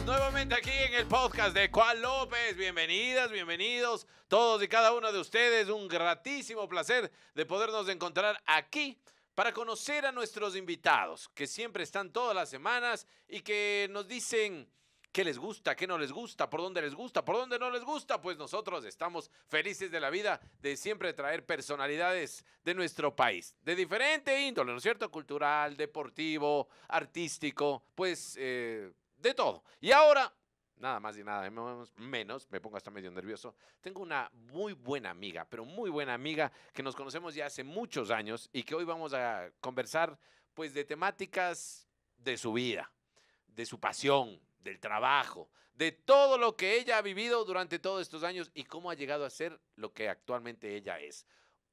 nuevamente aquí en el podcast de Juan López. Bienvenidas, bienvenidos todos y cada uno de ustedes. Un gratísimo placer de podernos encontrar aquí para conocer a nuestros invitados, que siempre están todas las semanas y que nos dicen qué les gusta, qué no les gusta, por dónde les gusta, por dónde no les gusta, pues nosotros estamos felices de la vida de siempre traer personalidades de nuestro país, de diferente índole, ¿no es cierto? Cultural, deportivo, artístico, pues eh, de todo. Y ahora, nada más y nada menos, me pongo hasta medio nervioso, tengo una muy buena amiga, pero muy buena amiga que nos conocemos ya hace muchos años y que hoy vamos a conversar pues de temáticas de su vida, de su pasión, del trabajo, de todo lo que ella ha vivido durante todos estos años y cómo ha llegado a ser lo que actualmente ella es.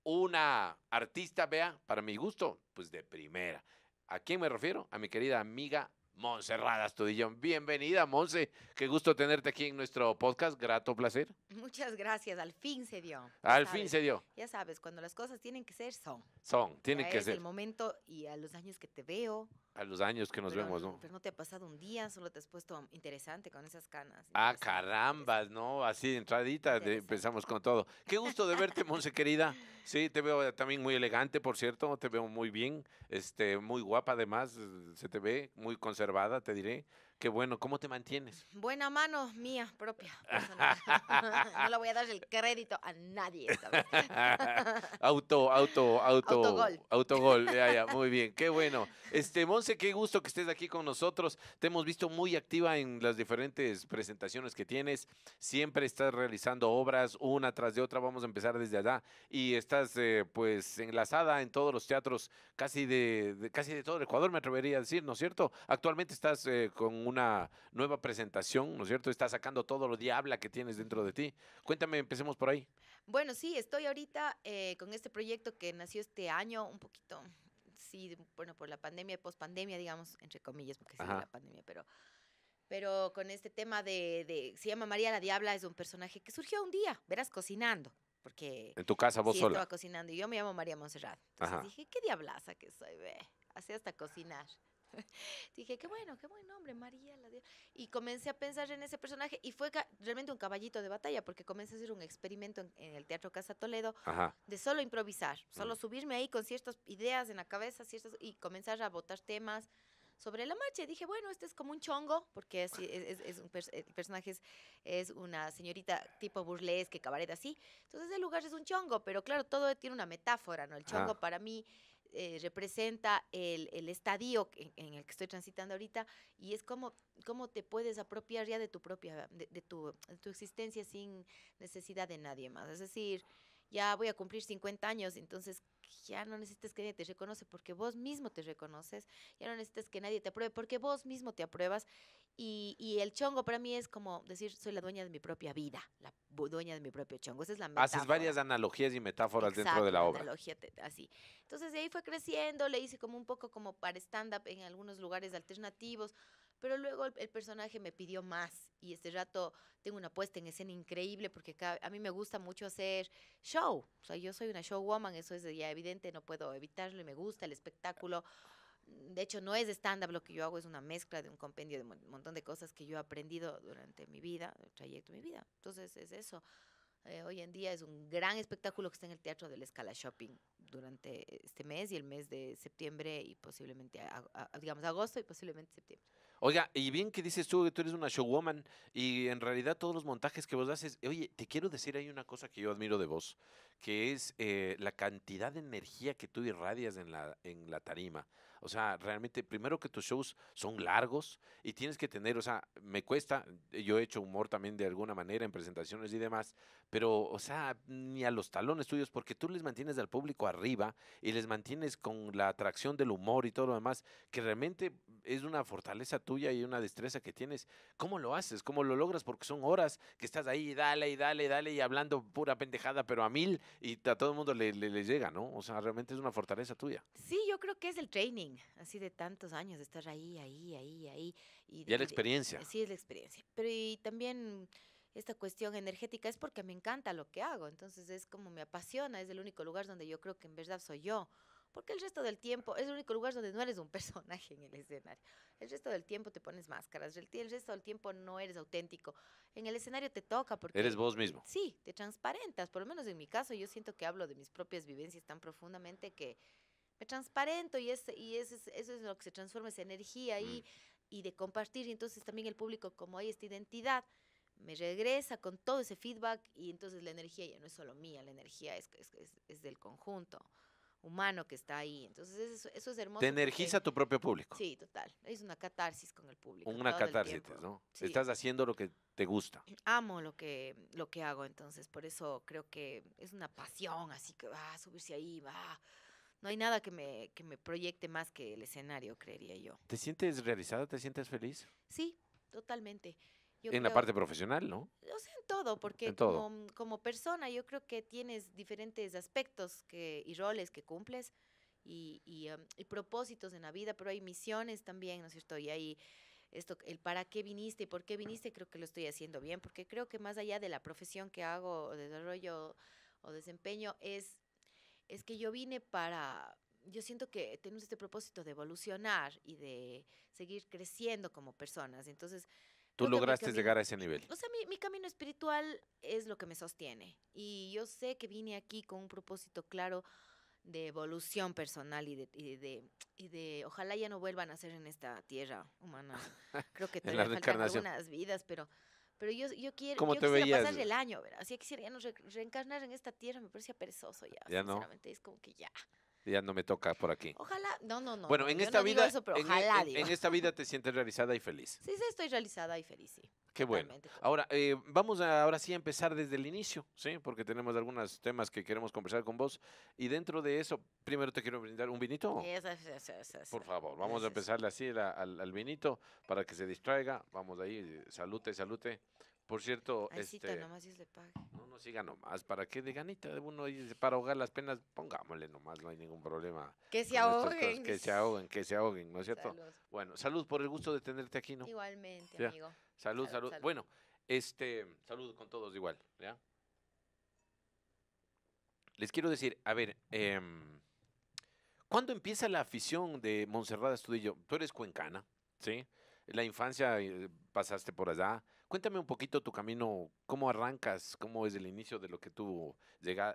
Una artista, vea, para mi gusto, pues de primera. ¿A quién me refiero? A mi querida amiga Monserrada Astudillón. Bienvenida, Monse. Qué gusto tenerte aquí en nuestro podcast. Grato placer. Muchas gracias. Al fin se dio. Al fin se dio. Ya sabes, cuando las cosas tienen que ser, son. Son, tienen que que es ser. el momento y a los años que te veo a los años que nos vemos, ¿no? Pero no te ha pasado un día, solo te has puesto interesante con esas canas. Ah, carambas, ¿no? Así de entradita empezamos con todo. Qué gusto de verte, Monse querida. Sí, te veo también muy elegante, por cierto, te veo muy bien, este, muy guapa además, se te ve muy conservada, te diré. Qué bueno, ¿cómo te mantienes? Buena mano mía propia. no le voy a dar el crédito a nadie. auto, auto, auto. Autogol. Autogol, ya, ya, muy bien, qué bueno. Este, Monse, qué gusto que estés aquí con nosotros. Te hemos visto muy activa en las diferentes presentaciones que tienes. Siempre estás realizando obras una tras de otra, vamos a empezar desde allá. Y estás eh, pues enlazada en todos los teatros casi de, casi de todo el Ecuador, me atrevería a decir, ¿no es cierto? Actualmente estás eh, con una nueva presentación, ¿no es cierto? Estás sacando todo lo diabla que tienes dentro de ti. Cuéntame, empecemos por ahí. Bueno, sí, estoy ahorita eh, con este proyecto que nació este año, un poquito, sí, bueno, por la pandemia, post pandemia, digamos, entre comillas, porque sí, la pandemia, pero pero con este tema de, se llama María la Diabla, es un personaje que surgió un día, verás, cocinando. Porque en tu casa vos sí, sola. estaba cocinando y yo me llamo María Monserrat. Entonces Ajá. dije, qué diablaza que soy, ve. Así hasta cocinar. Dije, qué bueno, qué buen nombre, María la Y comencé a pensar en ese personaje y fue realmente un caballito de batalla porque comencé a hacer un experimento en, el Teatro Casa Toledo de solo improvisar, solo mm. subirme ahí con ciertas ideas en la cabeza ciertas, y comenzar a botar temas sobre la marcha. Y dije, bueno, este es como un chongo, porque es, es, un el personaje es, una señorita tipo burlesque, cabaret así. Entonces el lugar es un chongo, pero claro, todo tiene una metáfora, ¿no? El chongo para mí eh, representa el, el estadio en, el que estoy transitando ahorita y es como cómo te puedes apropiar ya de tu propia, de, tu, tu, existencia sin necesidad de nadie más. Es decir, ya voy a cumplir 50 años, entonces ya no necesitas que nadie te reconoce porque vos mismo te reconoces, ya no necesitas que nadie te apruebe porque vos mismo te apruebas y, el chongo para mí es como decir, soy la dueña de mi propia vida, la dueña de mi propio chongo. Esa es la metáfora. Haces varias analogías y metáforas dentro de la obra. Analogía, así. Entonces, de ahí fue creciendo, le hice como un poco como para stand-up en algunos lugares alternativos, pero luego el, personaje me pidió más y este rato tengo una puesta en escena increíble porque a mí me gusta mucho hacer show. O sea, yo soy una showwoman, eso es ya evidente, no puedo evitarlo y me gusta el espectáculo de hecho no es estándar lo que yo hago, es una mezcla de un compendio de un montón de cosas que yo he aprendido durante mi vida, el trayecto de mi vida. Entonces es eso. Eh, hoy en día es un gran espectáculo que está en el Teatro del Escala Shopping durante este mes y el mes de septiembre y posiblemente, digamos, agosto y posiblemente septiembre. Oiga, y bien que dices tú que tú eres una showwoman y en realidad todos los montajes que vos haces, oye, te quiero decir, hay una cosa que yo admiro de vos, que es eh, la cantidad de energía que tú irradias en la, en la tarima. O sea, realmente, primero que tus shows son largos y tienes que tener, o sea, me cuesta, yo he hecho humor también de alguna manera en presentaciones y demás, pero, o sea, ni a los talones tuyos, porque tú les mantienes al público arriba y les mantienes con la atracción del humor y todo lo demás, que realmente es una fortaleza tuya y una destreza que tienes. ¿Cómo lo haces? ¿Cómo lo logras? Porque son horas que estás ahí, dale y dale y dale y hablando pura pendejada, pero a mil y a todo el mundo le llega, ¿no? O sea, realmente es una fortaleza tuya. Sí, yo creo que es el training así de tantos años de estar ahí, ahí, ahí, ahí. Y, ya la experiencia. sí, es la experiencia. Pero y también esta cuestión energética es porque me encanta lo que hago, entonces es como me apasiona, es el único lugar donde yo creo que en verdad soy yo. Porque el resto del tiempo es el único lugar donde no eres un personaje en el escenario. El resto del tiempo te pones máscaras, el, el resto del tiempo no eres auténtico. En el escenario te toca porque... Eres vos mismo. Sí, te transparentas. Por lo menos en mi caso yo siento que hablo de mis propias vivencias tan profundamente que me transparento y, y eso, es, eso es lo que se transforma, esa energía ahí mm. y de compartir. Y entonces también el público, como hay esta identidad, me regresa con todo ese feedback y entonces la energía ya no es solo mía, la energía es, es, es del conjunto humano que está ahí. Entonces eso, eso es hermoso. Te energiza tu propio público. Sí, total. Es una catarsis con el público. Una catarsis, ¿no? Estás haciendo lo que te gusta. Amo lo que, lo que hago, entonces por eso creo que es una pasión, así que va, a subirse ahí, va no hay nada que me, que me proyecte más que el escenario, creería yo. ¿Te sientes realizada? ¿Te sientes feliz? Sí, totalmente. en la parte profesional, ¿no? O sea, en todo, porque Como, persona yo creo que tienes diferentes aspectos que, y roles que cumples y, y, y propósitos en la vida, pero hay misiones también, ¿no es cierto? Y hay esto, el para qué viniste y por qué viniste, creo que lo estoy haciendo bien, porque creo que más allá de la profesión que hago, o desarrollo o desempeño, es es que yo vine para, yo siento que tenemos este propósito de evolucionar y de seguir creciendo como personas. Entonces... Tú lograste llegar a ese nivel. O sea, mi, camino espiritual es lo que me sostiene. Y yo sé que vine aquí con un propósito claro de evolución personal y de, y de, y de ojalá ya no vuelvan a ser en esta tierra humana. Creo que todavía faltan algunas vidas, pero pero yo, yo quiero, yo te pasar el año, ¿verdad? Así quisiera ya reencarnar en esta tierra, me parecía perezoso ya, ¿Ya sinceramente. Es como que ya ya no me toca por aquí. Ojalá, no, no, no. Bueno, en esta vida, e, en, esta vida te sientes realizada y feliz. Sí, sí, estoy realizada y feliz, Qué bueno. Ahora, eh, vamos a, ahora sí a empezar desde el inicio, ¿sí? Porque tenemos algunos temas que queremos conversar con vos. Y dentro de eso, primero te quiero brindar un vinito. Sí, sí, sí, por favor, vamos a empezarle así al, vinito para que se distraiga. Vamos ahí, salute, salute. Por cierto, este, No, no siga nomás, para que de ganita de uno para ahogar las penas, pongámosle nomás, no hay ningún problema. Que se ahoguen. que se ahoguen, que se ahoguen, ¿no es cierto? Bueno, salud por el gusto de tenerte aquí, ¿no? Igualmente, amigo. Salud, salud, Bueno, este, salud con todos igual, ¿ya? Les quiero decir, a ver, em, ¿cuándo empieza la afición de Monserrada Estudillo? Tú eres cuencana, ¿sí? La infancia eh, pasaste por allá. Cuéntame un poquito tu camino, cómo arrancas, cómo es el inicio de lo que tú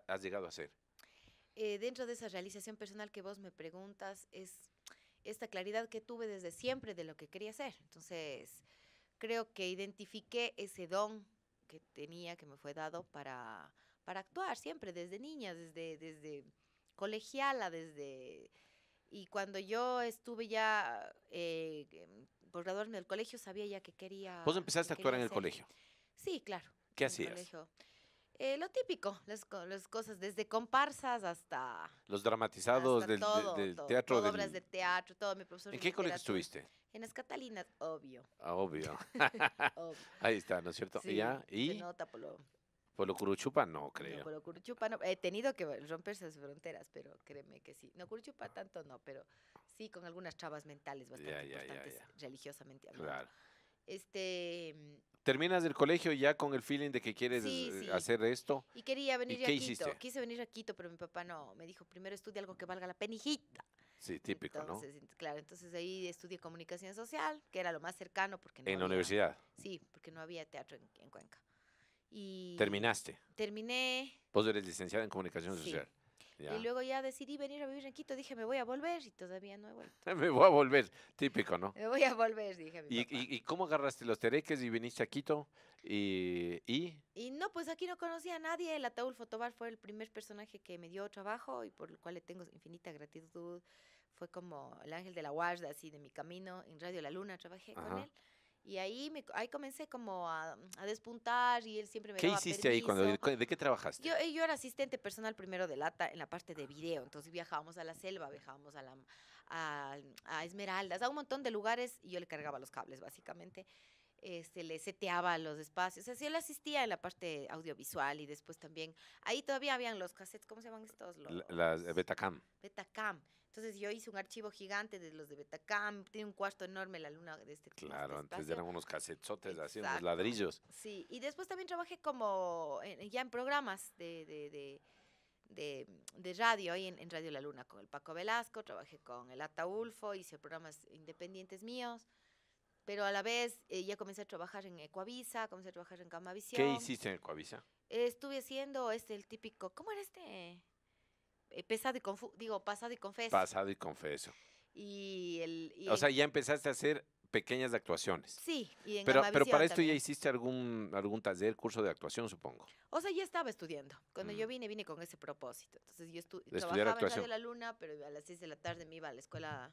has llegado a hacer. Eh, dentro de esa realización personal que vos me preguntas, es esta claridad que tuve desde siempre de lo que quería hacer. Entonces, creo que identifiqué ese don que tenía, que me fue dado para, para actuar siempre, desde niña, desde, desde colegiala, desde... Y cuando yo estuve ya eh, por graduarme del colegio sabía ya que quería. ¿Vos empezaste a actuar en el colegio? Sí, claro. ¿Qué hacías? Eh, lo típico, las, cosas, desde comparsas hasta... Los dramatizados del, teatro. Todo, obras de teatro, todo. Mi profesor ¿En qué colegio estuviste? En las Catalinas, obvio. Ah, obvio. Ahí está, ¿no es cierto? Sí, ¿Ya? ¿Y? Se nota por lo... curuchupa no, creo. No, por lo curuchupa no. He tenido que romper esas fronteras, pero créeme que sí. No, curuchupa tanto no, pero Sí, con algunas trabas mentales bastante importantes, religiosamente hablando. Claro. Este. Mm, Terminas del colegio ya con el feeling de que quieres eh, hacer esto. Y quería venir ¿Y a qué Quito. Hiciste? Quise venir a Quito, pero mi papá no. Me dijo, primero estudia algo que valga la penijita. Sí, típico, Claro, entonces ahí estudié comunicación social, que era lo más cercano. porque ¿En la universidad? Sí, porque no había teatro en, Cuenca. Y ¿Terminaste? Terminé. Vos eres licenciada en comunicación social. Y luego ya decidí venir a vivir en Quito. Dije, me voy a volver y todavía no he vuelto. me voy a volver. Típico, ¿no? Me voy a volver, dije. ¿Y, y, cómo agarraste los tereques y viniste a Quito? ¿Y, ¿Y? no, pues aquí no conocía a nadie. El ataúl fotobar fue el primer personaje que me dio trabajo y por el cual le tengo infinita gratitud. Fue como el ángel de la guarda, así, de mi camino. En Radio La Luna trabajé con él. Y ahí, me, ahí comencé como a, mm, despuntar y él siempre me ¿Qué hiciste ahí? ¿De qué trabajaste? Yo, eh, yo era asistente personal primero de Lata en la parte de video. Entonces viajábamos a la selva, viajábamos a, la, a, Esmeraldas, a un montón de lugares y yo le cargaba los cables básicamente. Este, le seteaba los espacios. O Así sea, él asistía en la parte audiovisual y después también. Ahí todavía habían los cassettes, ¿cómo se llaman estos? Eh, los, Betacam. Betacam. Entonces yo hice un archivo gigante de los de Betacam, tiene un cuarto enorme la luna de este Claro, antes eran unos casetzotes así, unos ladrillos. Sí, y después también trabajé como ya en programas de, de, de radio, ahí en, Radio La Luna, con el Paco Velasco, trabajé con el Ataulfo, hice programas independientes míos, pero a la vez eh, ya comencé a trabajar en Ecuavisa, comencé a trabajar en Camavisión. ¿Qué hiciste en Ecuavisa? estuve haciendo este, el típico, ¿cómo era este? Eh, pesado digo, pasado y confeso. Pasado y confeso. Y o sea, ya empezaste a hacer pequeñas actuaciones. Sí, pero, pero para esto ya hiciste algún algún taller, curso de actuación, supongo. O sea, ya estaba estudiando. Cuando yo mm. vine, vine con ese propósito. Entonces yo de trabajaba actuación. en la Luna, pero a las 6 de la tarde me iba a la escuela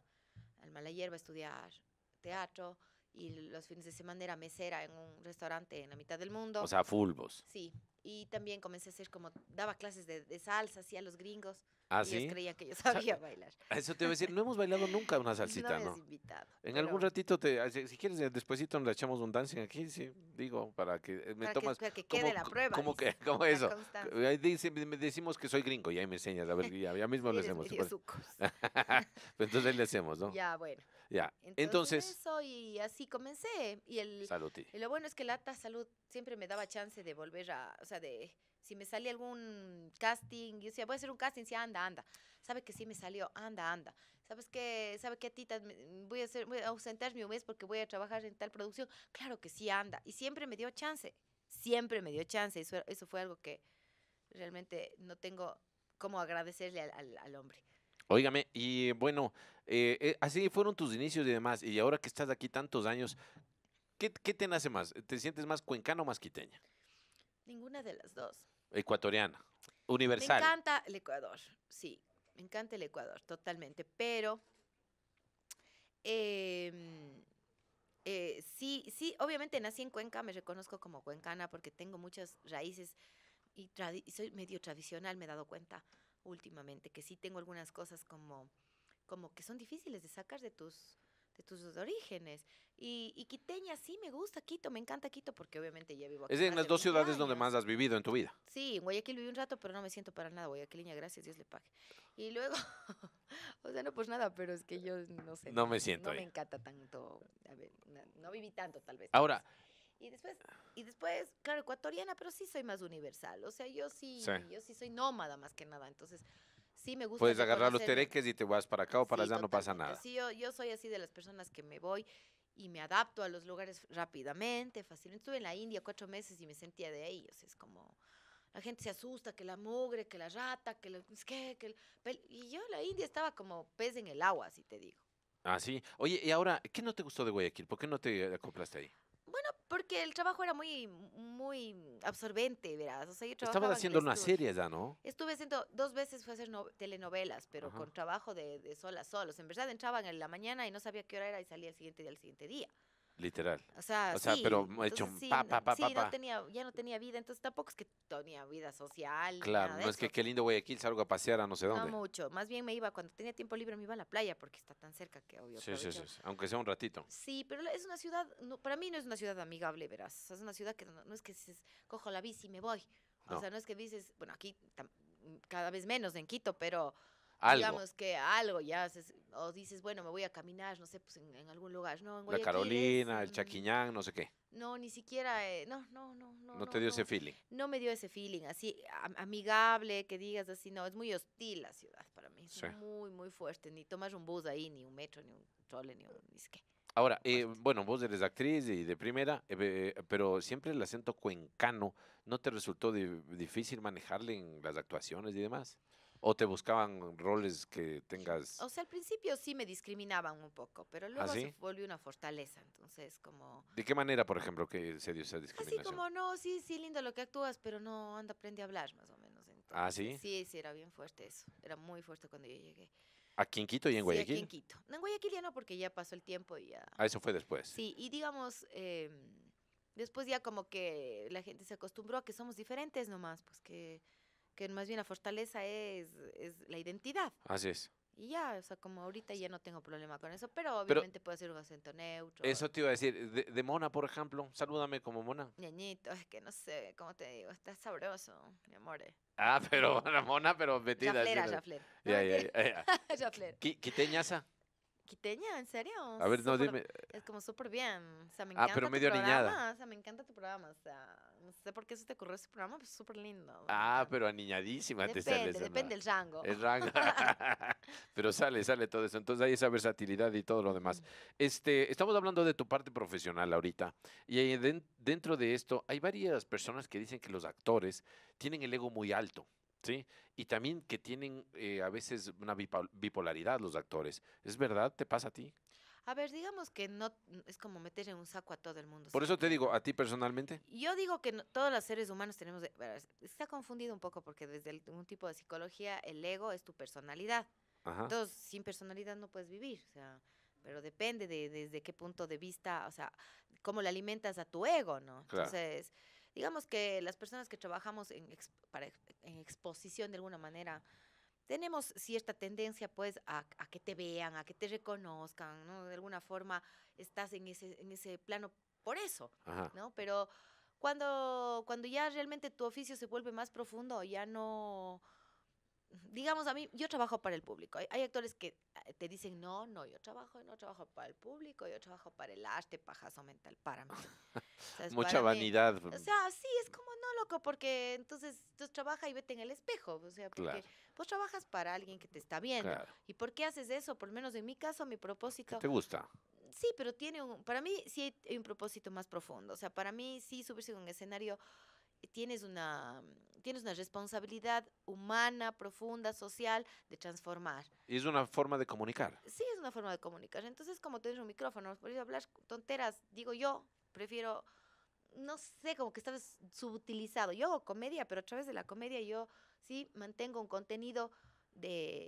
al Malayerba a estudiar teatro y los fines de semana era mesera en un restaurante en la mitad del mundo. O sea, fulvos. Sí, y también comencé a hacer como, daba clases de, de salsa, hacía los gringos. ¿Ah, y ellos creían que yo sabía bailar. Eso te iba a decir, no hemos bailado nunca una salsita, ¿no? en algún ratito, te, ah, si quieres, eh, despuesito nos echamos un dancing aquí, sí, digo, para que eh, me tomas... Que, para quede como, la prueba. Como, que, como eso. Ahí dice, me decimos que soy gringo y ahí me enseñas, a ver, ya, mismo lo hacemos. Pues entonces ahí le hacemos, ¿no? Ya, bueno. Ya, entonces... y así comencé. Y, el, y lo bueno es que Lata Salud siempre me daba chance de volver a, o sea, de si me salía algún casting, yo decía, voy a hacer un casting, si anda, anda. Sabe que sí me salió, anda, anda. ¿Sabes qué? ¿Sabe qué, Tita? Mm, voy a, hacer, voy a ausentarme un mes porque voy a trabajar en tal producción. Claro que sí, anda. Y siempre me dio chance, siempre me dio chance. Eso, eso fue algo que realmente no tengo cómo agradecerle al hombre. Óigame, y bueno, eh, eh, así fueron tus inicios y demás, y ahora que estás aquí tantos años, ¿qué, te nace más? ¿Te sientes más cuencana o más quiteña? Ninguna de las dos. Ecuatoriana, universal. Me encanta el Ecuador, sí, me encanta el Ecuador, totalmente, pero em, eh, sí, sí, obviamente nací en Cuenca, me reconozco como cuencana porque tengo muchas raíces y soy medio tradicional, me he dado cuenta últimamente, que sí tengo algunas cosas como, como que son difíciles de sacar de tus, de tus orígenes. Y, quiteña sí me gusta, Quito, me encanta Quito porque obviamente ya vivo aquí. Es en las dos ciudades donde más has vivido en tu vida. Sí, en Guayaquil viví un rato, pero no me siento para nada guayaquileña, gracias, Dios le pague. Y luego, o sea, no pues nada, pero es que yo no sé. No me siento. No me encanta tanto, a ver, no, viví tanto tal vez. Ahora, y después, y después, claro, ecuatoriana, pero sí soy más universal. O sea, yo sí, yo sí soy nómada más que nada. Entonces, sí me gusta. Puedes agarrar los tereques y te vas para acá o para allá, no pasa nada. Sí, yo, soy así de las personas que me voy y me adapto a los lugares rápidamente, fácilmente. Estuve en la India cuatro meses y me sentía de ahí. O sea, es como la gente se asusta, que la mugre, que la rata, que la, que, que y yo la India estaba como pez en el agua, así te digo. Ah, sí. Oye, y ahora, ¿qué no te gustó de Guayaquil? ¿Por qué no te acoplaste ahí? porque el trabajo era muy, muy absorbente, ¿verdad? O sea, yo haciendo una serie ya, ¿no? Estuve haciendo, dos veces fue hacer telenovelas, pero con trabajo de, de, sol a O en verdad entraban en la mañana y no sabía qué hora era y salía el siguiente día, al siguiente día. Literal. O sea, pero he hecho un pa, pa, sí, tenía, ya no tenía vida, entonces tampoco es que tenía vida social. Claro, no es que qué lindo Guayaquil, salgo a pasear a no sé dónde. No mucho, más bien me iba, cuando tenía tiempo libre me iba a la playa porque está tan cerca que obvio. Sí, sí, sí, aunque sea un ratito. Sí, pero es una ciudad, no, para mí no es una ciudad amigable, verás. Es una ciudad que no, es que cojo la bici y me voy. O sea, no es que dices, bueno, aquí cada vez menos en Quito, pero Digamos que algo, ya, o dices, bueno, me voy a caminar, no sé, pues en, algún lugar, ¿no? la Carolina, el Chaquiñán, no sé qué. No, ni siquiera, eh, no, no, no, no. te dio ese feeling. No me dio ese feeling, así amigable, que digas así, no, es muy hostil la ciudad para mí, muy, muy fuerte, ni tomas un bus ahí, ni un metro, ni un trole, ni un, ni qué. Ahora, eh, bueno, vos eres actriz y de primera, eh, pero siempre el acento cuencano, ¿no te resultó difícil manejarle en las actuaciones y demás? ¿O te buscaban roles que tengas? O sea, al principio sí me discriminaban un poco, pero ¿Ah, luego se volvió una fortaleza, entonces como... ¿De qué manera, por ejemplo, que se dio esa discriminación? Así como, no, sí, sí, lindo lo que actúas, pero no, anda, aprende a hablar, más o menos. ¿Ah, sí? Sí, sí, era bien fuerte eso, era muy fuerte cuando yo llegué. ¿Aquí en Quito y en Guayaquil? Sí, en Quito. en Guayaquil ya no, porque ya pasó el tiempo y ya... Ah, eso fue después. Sí, y digamos... Em, después ya como que la gente se acostumbró a que somos diferentes nomás, pues que que más bien la fortaleza es, es la identidad. Así es. Y ya, o sea, como ahorita ya no tengo problema con eso, pero obviamente puedo hacer un acento neutro. Eso te iba a decir, de, Mona, por ejemplo, salúdame como Mona. Ñañito, es que no sé, ¿cómo te digo? Está sabroso, mi amor. Eh. Ah, pero bueno, Mona, pero metida. Jaflera, Jafler. Ya, ya, ya. Quiteñaza. Quiteña, ¿en serio? A ver, no, dime. Es como súper bien, o sea, me encanta Ah, pero medio niñada. O sea, me encanta tu programa, o sea... No sé por qué se te ocurrió ese programa, pero es súper lindo. Ah, pero aniñadísima te sale. Depende del rango. El rango. pero sale, sale todo eso. Entonces hay esa versatilidad y todo lo demás. Este, estamos hablando de tu parte profesional ahorita. Y dentro de esto hay varias personas que dicen que los actores tienen el ego muy alto. ¿sí? Y también que tienen eh, a veces una bipolaridad los actores. ¿Es verdad? ¿Te pasa a ti? A ver, digamos que no es como meter en un saco a todo el mundo. Por eso te digo, a ti personalmente. Yo digo que todos los seres humanos tenemos... Está confundido un poco porque desde un tipo de psicología el ego es tu personalidad. Entonces, sin personalidad no puedes vivir. O sea, pero depende de desde qué punto de vista, o sea, cómo le alimentas a tu ego, ¿no? Entonces, digamos que las personas que trabajamos en exposición de alguna manera tenemos cierta tendencia pues a, que te vean, a que te reconozcan, ¿no? De alguna forma estás en ese, en ese plano por eso, ¿no? Pero cuando, cuando ya realmente tu oficio se vuelve más profundo, ya no digamos, a mí, yo trabajo para el público. Hay, actores que eh, te dicen, no, no, yo trabajo, no trabajo para el público, yo trabajo para el arte, pajazo mental, para mí. Mucha vanidad. o pues. sea, sí, es como, no, loco, porque entonces tú trabajas y vete en el espejo. O sea, porque vos trabajas para alguien que te está viendo. ¿Y por qué haces eso? Por lo menos en mi caso, mi propósito... ¿Te gusta? Sí, pero tiene un... Para mí sí hay un propósito más profundo. O sea, para mí sí subirse a un escenario eh, tienes una tienes una responsabilidad humana, profunda, social, de transformar. Y es una forma de comunicar. Sí, es una forma de comunicar. Entonces, como tienes un micrófono, por eso hablar tonteras, digo yo, prefiero, no sé, como que estás subutilizado. Yo hago comedia, pero a través de la comedia yo sí mantengo un contenido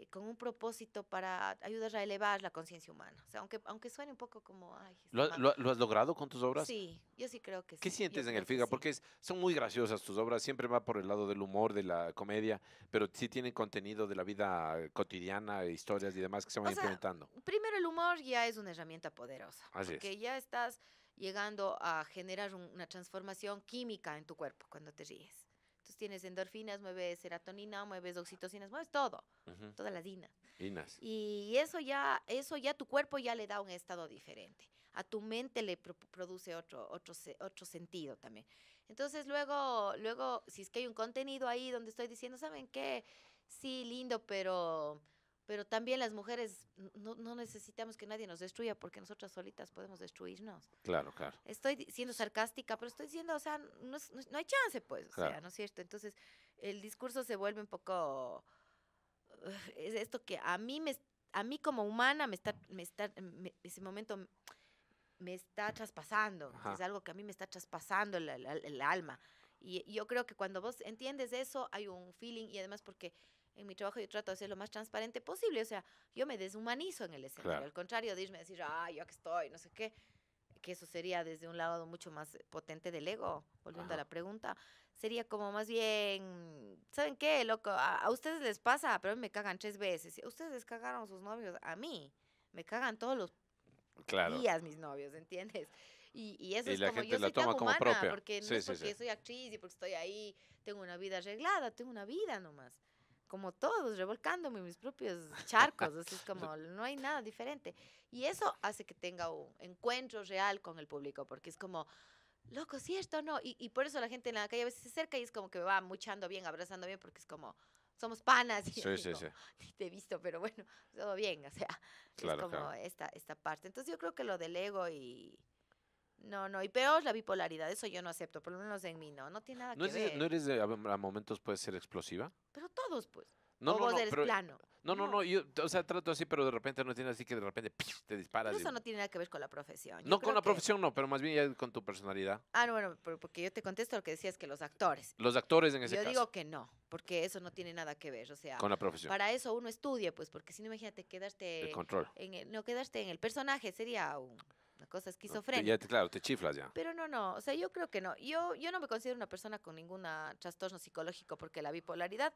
con un propósito para ayudar a elevar la conciencia humana. O sea, aunque, aunque suene un poco como... ¿Lo, has logrado con tus obras? Sí, yo sí creo que sí. ¿Qué sientes en el FIGA? Porque son muy graciosas tus obras, siempre va por el lado del humor, de la comedia, pero sí tienen contenido de la vida cotidiana, historias y demás que se van o implementando. primero el humor ya es una herramienta poderosa. porque ya estás llegando a generar una transformación química en tu cuerpo cuando te ríes. Pues, tienes endorfinas, mueves serotonina, mueves oxitocinas, mueves todo, todas las dinas. Y eso ya, eso ya tu cuerpo ya le da un estado diferente. A tu mente le produce otro, otro, otro sentido también. Entonces luego, luego, si es que hay un contenido ahí donde estoy diciendo, ¿saben qué? Sí, lindo, pero pero también las mujeres no, necesitamos que nadie nos destruya porque nosotras solitas podemos destruirnos. Claro, claro. Estoy siendo sarcástica, pero estoy diciendo, o sea, no, no hay chance, pues, o sea, ¿no es cierto? Entonces, el discurso se vuelve un poco... Es esto que a mí, me, a mí como humana me está, me está en ese momento me está traspasando, es algo que a mí me está traspasando el, alma. y yo creo que cuando vos entiendes eso, hay un feeling y además porque en mi trabajo yo trato de ser lo más transparente posible. O sea, yo me deshumanizo en el escenario. Al contrario de decir, ah, yo aquí estoy, no sé qué. Que eso sería desde un lado mucho más eh, potente del ego, volviendo a la pregunta. Sería como más bien, ¿saben qué, loco? A, ustedes les pasa, pero a mí me cagan tres veces. Ustedes les cagaron sus novios, a mí me cagan todos los días mis novios, ¿entiendes? Y, eso es como yo la soy toma como porque soy actriz y porque estoy ahí, tengo una vida arreglada, tengo una vida nomás como todos, revolcándome mis propios charcos, es como, no hay nada diferente. Y eso hace que tenga un encuentro real con el público, porque es como, loco, ¿cierto o no? Y, y, por eso la gente en la calle a veces se acerca y es como que me va muchando bien, abrazando bien, porque es como, somos panas. Y sí, sí, sí. te he visto, pero bueno, todo bien, o sea, es como esta, esta parte. Entonces yo creo que lo del ego y no, no. Y peor la bipolaridad, eso yo no acepto, por lo menos en mí no, no tiene nada que ver. ¿No eres de, a, momentos puede ser explosiva? Pero todos, pues. No, no, no, No, no, no, yo, o sea, trato así, pero de repente no tiene así que de repente te disparas. eso no tiene nada que ver con la profesión. no, con la profesión no, pero más bien con tu personalidad. Ah, no, bueno, porque yo te contesto lo que decías que los actores. Los actores en ese caso. Yo digo que no, porque eso no tiene nada que ver, o sea. Con la profesión. Para eso uno estudia, pues, porque si no, imagínate quedaste... El control. no, quedaste en el personaje sería un cosas esquizofrénica. Ya, claro, te chiflas ya. Pero no, no, o sea, yo creo que no. Yo, yo no me considero una persona con ningún trastorno psicológico porque la bipolaridad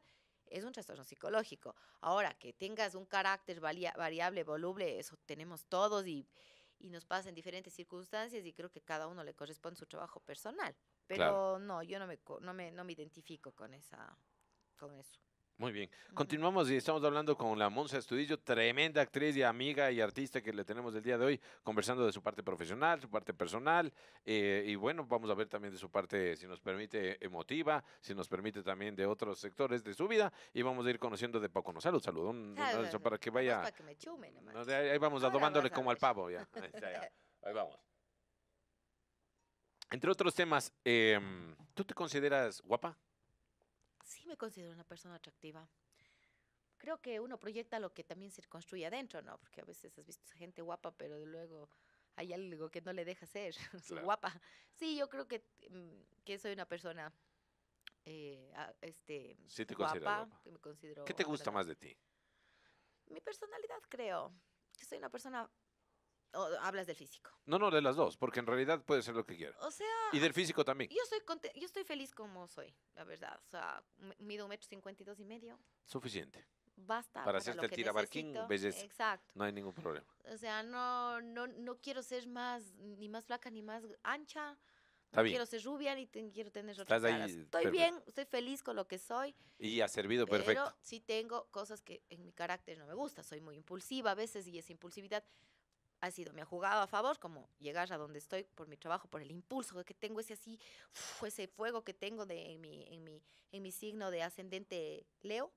es un trastorno psicológico. Ahora, que tengas un carácter variable, voluble, eso tenemos todos y, nos pasa en diferentes circunstancias y creo que cada uno le corresponde su trabajo personal. Pero no, yo no me, no me, no me identifico con, esa, con eso. Muy bien. Continuamos y estamos hablando con la Monza Estudillo, tremenda actriz y amiga y artista que le tenemos el día de hoy, conversando de su parte profesional, su parte personal, eh, y bueno, vamos a ver también de su parte, si nos permite, emotiva, si nos permite también de otros sectores de su vida, y vamos a ir conociendo de poco. salud, Saludos, ah, para que vaya... ahí, vamos, adobándole como al pavo, ya. Ahí, vamos. Entre otros temas, em, ¿tú te consideras guapa? sí me considero una persona atractiva. Creo que uno proyecta lo que también se construye adentro, ¿no? Porque a veces has visto gente guapa, pero luego hay algo que no le deja ser guapa. Sí, yo creo que, mm, que soy una persona eh, este, sí te guapa, Que me considero ¿Qué te gusta más de ti? Mi personalidad, creo. Yo soy una persona o hablas del físico. No, no, de las dos, porque en realidad puede ser lo que quiero. O sea. Y del físico también. Yo estoy, yo estoy feliz como soy, la verdad. O sea, mido un metro cincuenta y dos y medio. Suficiente. Basta. Para, hacerte el tirabarquín, Exacto. No hay ningún problema. O sea, no, no, no quiero ser más, ni más flaca, ni más ancha. Está no Quiero ser rubia ni quiero tener otras Estoy bien, estoy feliz con lo que soy. Y ha servido perfecto. Pero sí tengo cosas que en mi carácter no me gusta. Soy muy impulsiva a veces y esa impulsividad ha sido, me ha jugado a favor, como llegar a donde estoy por mi trabajo, por el impulso que tengo, ese así, ese fuego que tengo de, en, mi, en, mi, en mi signo de ascendente Leo,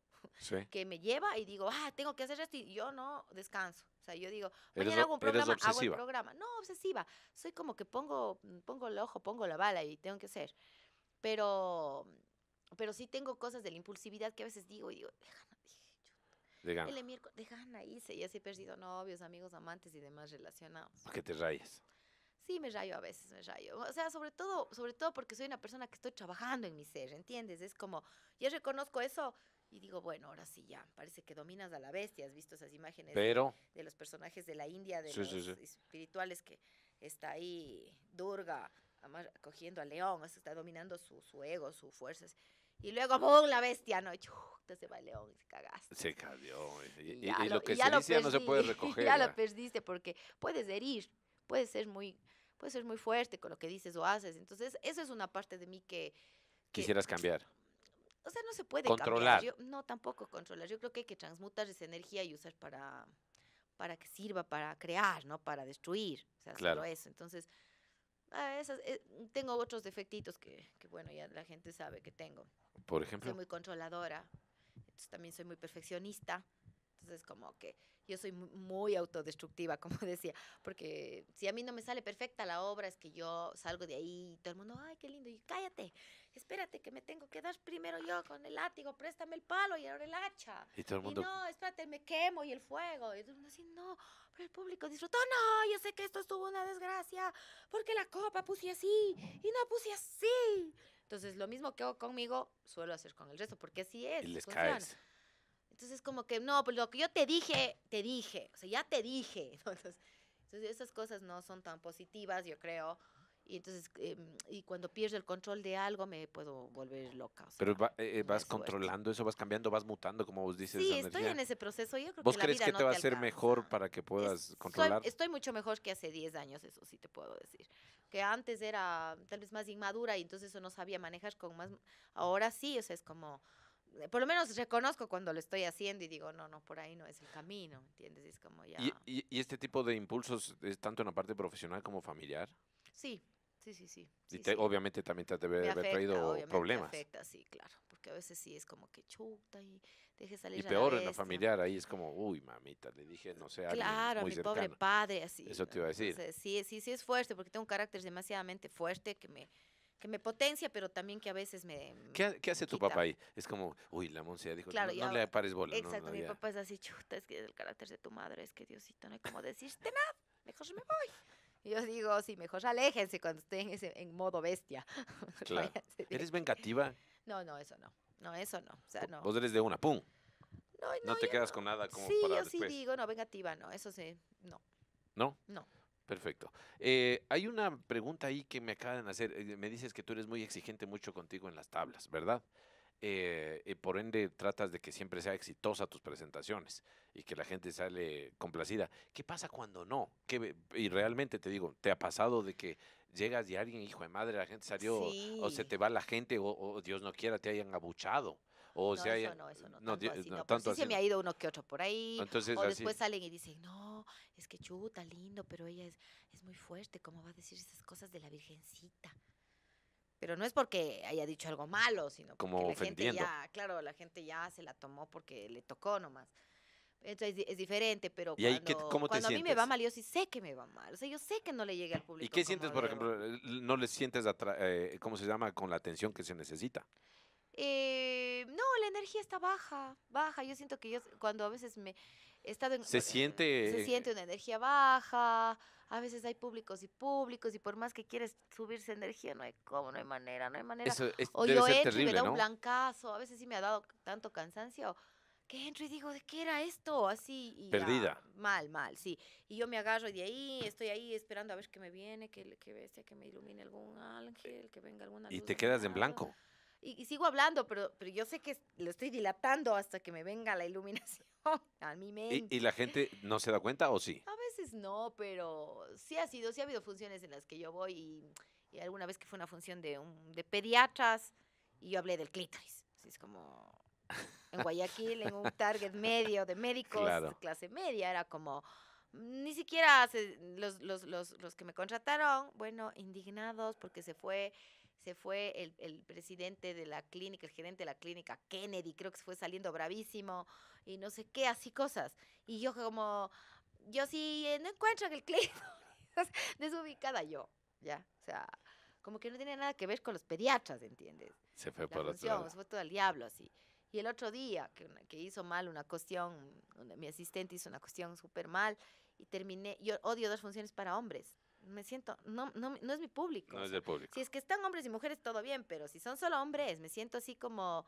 que me lleva y digo, ah, tengo que hacer esto y yo no descanso. O sea, yo digo, mañana hago un programa, hago programa. No, obsesiva. Soy como que pongo, pongo el ojo, pongo la bala y tengo que hacer. Pero, pero sí tengo cosas de la impulsividad que a veces digo y digo, déjame de gana. El de hice ya he perdido novios, amigos, amantes y demás relacionados. ¿A qué te rayas? Sí, me rayo a veces, me rayo. O sea, sobre todo, sobre todo porque soy una persona que estoy trabajando en mi ser, ¿entiendes? Es como, ya reconozco eso y digo, bueno, ahora sí ya, parece que dominas a la bestia, has visto esas imágenes de, los personajes de la India, de los espirituales que está ahí, Durga, cogiendo a León, está dominando su, su ego, sus fuerzas. Y luego, ¡pum! La bestia, ¿no? Te se va el león y se cagaste. Se cayó. Y, lo que se dice ya no se puede recoger. Ya, lo perdiste porque puedes herir, puedes ser muy, ser muy fuerte con lo que dices o haces. Entonces, eso es una parte de mí que... Quisieras cambiar. O sea, no se puede controlar. no, tampoco controlar. Yo creo que hay que transmutar esa energía y usar para, para que sirva, para crear, ¿no? Para destruir. O sea, claro. eso. Entonces, ah, eh, tengo otros defectitos que, bueno, ya la gente sabe que tengo. Por ejemplo. Soy muy controladora, entonces también soy muy perfeccionista. Entonces, como que yo soy muy autodestructiva, como decía, porque si a mí no me sale perfecta la obra, es que yo salgo de ahí y todo el mundo, ay, qué lindo, y cállate, espérate, que me tengo que dar primero yo con el látigo, préstame el palo y ahora el hacha. Y todo el mundo. Y no, espérate, me quemo y el fuego. Y todo el mundo así, no, pero el público disfrutó, no, yo sé que esto estuvo una desgracia, porque la copa puse así y no puse así. Entonces, lo mismo que hago conmigo, suelo hacer con el resto, porque así es. Y Entonces, como que, no, pues lo que yo te dije, te dije. O sea, ya te dije. entonces, esas cosas no son tan positivas, yo creo y entonces em, y cuando pierdo el control de algo me puedo volver loca. Pero eh, eh, vas controlando eso, vas cambiando, vas mutando, como vos dices. Sí, estoy en ese proceso. Yo creo ¿Vos que crees que te va a ser mejor para que puedas controlar? estoy mucho mejor que hace 10 años, eso sí te puedo decir. Que antes era tal vez más inmadura y entonces eso no sabía manejar con más... Ahora sí, o sea, es como eh, por lo menos reconozco cuando lo estoy haciendo y digo, no, no, por ahí no es el camino, ¿entiendes? Es como ya... ¿Y, y este tipo de impulsos es tanto en la parte profesional como familiar? Sí, sí, sí, sí. Y obviamente también te debe haber traído problemas. sí, claro, porque a veces sí es como que chuta y deje salir Y peor en la familiar, ahí es como, uy, mamita, le dije, no sé, Claro, muy a mi pobre padre, así. Eso te iba a decir. sí, sí, sí es fuerte, porque tengo un carácter demasiadamente fuerte que me que me potencia, pero también que a veces me... Mm, ¿Qué, ¿qué hace tu papá ahí? Es como, uy, la Monse dijo, no, le pares bola. Exacto, mi papá es así, chuta, es que el carácter de tu madre, es que Diosito, no hay como decirte nada, mejor me voy. Yo digo, sí, mejor aléjense cuando estén en, en modo bestia. Claro. ¿Eres vengativa? No, no, eso no. No, eso no. O sea, no. Vos eres de una, pum. No, no, te quedas con nada como sí, para yo después. sí digo, no, vengativa, no, eso sí, no. ¿No? No. Perfecto. Eh, hay una pregunta ahí que me acaban de hacer. Eh, me dices que tú eres muy exigente mucho contigo en las tablas, ¿verdad? y eh, eh, por ende tratas de que siempre sea exitosa tus presentaciones y que la gente sale complacida. ¿Qué pasa cuando no? y realmente te digo, ¿te ha pasado de que llegas y alguien, hijo de madre, la gente salió o se te va la gente o, Dios no quiera te hayan abuchado? O no, eso no, eso no, no no, pues sí se me ha ido uno que otro por ahí. Entonces, o después salen y dicen, no, es que chuta, lindo, pero ella es, es muy fuerte, ¿cómo va a decir esas cosas de la virgencita? Pero no es porque haya dicho algo malo, sino que la gente ya, claro, la gente ya se la tomó porque le tocó nomás. Entonces es diferente, pero cuando, a mí me va mal, yo sí sé que me va mal. O sea, yo sé que no le llegue al público. ¿Y qué sientes, por ejemplo? ¿No le sientes, eh, ¿cómo se llama?, con la atención que se necesita. Eh, no, la energía está baja, baja. Yo siento que yo cuando a veces me he estado en... Se eh, siente, Se siente una energía baja, a veces hay públicos y públicos y por más que quieres subirse energía, no hay cómo, no hay manera, no hay manera. o yo entro y me da un blancazo, a veces sí me ha dado tanto cansancio que entro y digo, ¿de qué era esto? Así. Perdida. mal, mal, sí. Y yo me agarro de ahí, estoy ahí esperando a ver qué me viene, que, que me ilumine algún ángel, que venga alguna Y te quedas en blanco. Y, y, sigo hablando, pero, pero yo sé que lo estoy dilatando hasta que me venga la iluminación. a mi me... ¿Y, la gente no se da cuenta o sí? A veces no, pero sí ha sido, sí ha habido funciones en las que yo voy y, alguna vez que fue una función de, pediatras y yo hablé del clítoris. Así es como en Guayaquil, en un target medio de médicos, clase media, era como... Mm, ni siquiera los, los, los que me contrataron, bueno, indignados porque se fue se fue el, presidente de la clínica, el gerente de la clínica, Kennedy, creo que fue saliendo bravísimo y no sé qué, así cosas. Y yo como, yo sí eh, no encuentro en el clínico desubicada yo, ya, o sea, como que no tiene nada que ver con los pediatras, ¿entiendes? Se fue por otro Se fue todo al diablo, así. Y el otro día, que, hizo mal una cuestión, mi asistente hizo una cuestión súper mal, y terminé, yo odio dos funciones para hombres, me siento, no, no, es mi público. No es del público. Si es que están hombres y mujeres, todo bien, pero si son solo hombres, me siento así como...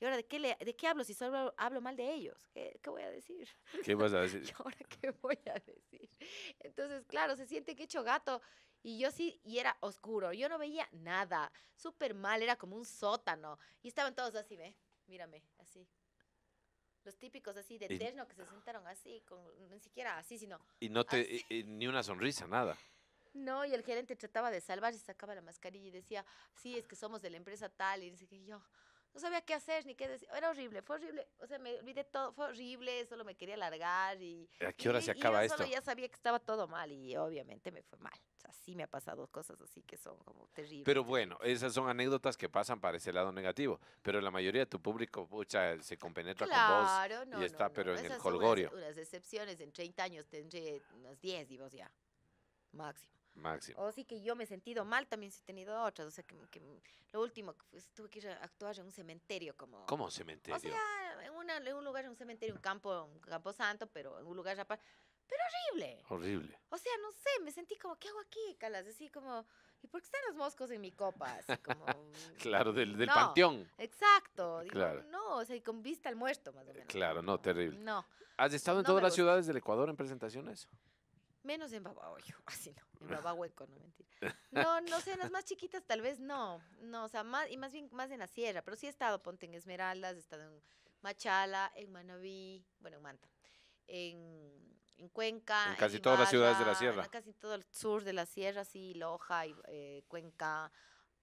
¿Y ahora de qué, de qué hablo si solo hablo, mal de ellos? ¿Qué, voy a decir? ¿Qué vas a decir? ahora qué voy a decir? Entonces, claro, se siente que he hecho gato. Y yo sí, y era oscuro. Yo no veía nada. Súper mal, era como un sótano. Y estaban todos así, ve, mírame, así. Los típicos así de terno que se sentaron así, ni siquiera así, sino. Y no te. y, ni una sonrisa, nada. No, y el gerente trataba de salvar y sacaba la mascarilla y decía, sí, es que somos de la empresa tal. Y dice que yo no sabía qué hacer ni qué decir. Era horrible, fue horrible. O sea, me olvidé todo, fue horrible, solo me quería largar y. ¿A qué hora se acaba esto? ya sabía que estaba todo mal y obviamente me fue mal. O me ha pasado cosas así que son como terribles. Pero bueno, esas son anécdotas que pasan para ese lado negativo. Pero la mayoría de tu público, pucha, se compenetra con vos no, y está, pero en el colgorio. Son unas, excepciones, en 30 años tendré unas 10, digo, ya. Máximo. Máximo. O sí que yo me he sentido mal, también si he tenido otras. O sea, que, lo último, que tuve que ir a actuar en un cementerio. como ¿Cómo cementerio? O sea, en, una, un lugar, en un cementerio, un campo, un campo santo, pero en un lugar Pero horrible. Horrible. O sea, no sé, me sentí como, ¿qué hago aquí, Calas? Así como, ¿y por qué están los moscos en mi copa? claro, del, panteón. Exacto. No, o sea, y con vista al muerto, más o menos. Claro, no, terrible. No. ¿Has estado en todas las ciudades del Ecuador en presentaciones? Menos en babahoyo, así no, en babahueco, no mentira. No, no sé, en las más chiquitas tal vez no, no, o sea, más, y más bien más en la sierra, pero sí he estado, ponte en Esmeraldas, he estado en Machala, en Manabí, bueno, en Manta, en, en Cuenca. En casi todas las ciudades de la sierra. En casi todo el sur de la sierra, sí, Loja, y, eh, Cuenca,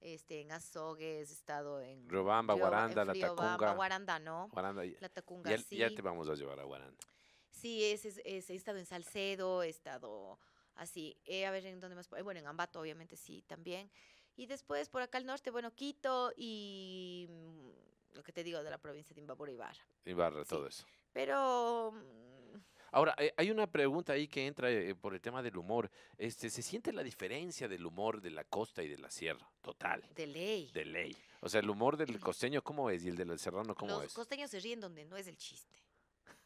este, en Azogues, he estado en... Robamba, Guaranda, La Tacunga. Guaranda, ¿no? La Tacunga, sí. Ya te vamos a llevar a Guaranda. Sí, ese he estado en Salcedo, he estado así. Eh, a ver, ¿en dónde más? bueno, en Ambato, obviamente, sí, también. Y después, por acá al norte, bueno, Quito y mm, lo que te digo de la provincia de Imbabura y Ibarra. Ibarra, todo eso. Pero... Mm, Ahora, eh, hay una pregunta ahí que entra eh, por el tema del humor. Este, ¿Se siente la diferencia del humor de la costa y de la sierra? Total. De ley. De ley. O sea, el humor del costeño, ¿cómo es? Y el del serrano, ¿cómo es? Los costeños se ríen donde no es el chiste.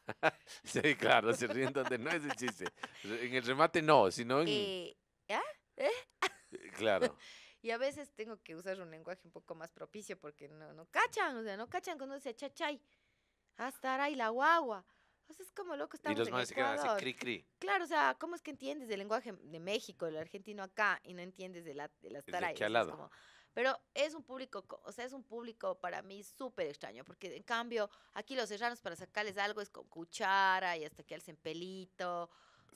sí, claro, se ríen donde no es el chiste. En el remate no, sino en... ¿Eh? ¿ah? ¿Eh? eh claro. Y a veces tengo que usar un lenguaje un poco más propicio porque no, no cachan, o sea, no cachan cuando dice chachay. Hasta ah, ahí la guagua. O es como loco estamos Y los más se quedan así cri cri. Claro, o sea, ¿cómo es que entiendes el lenguaje de México, el argentino acá, y no entiendes de, la, de las pero es un público, o sea, es un público para mí súper extraño, porque en cambio, aquí los serranos para sacarles algo es con cuchara y hasta que alcen pelito.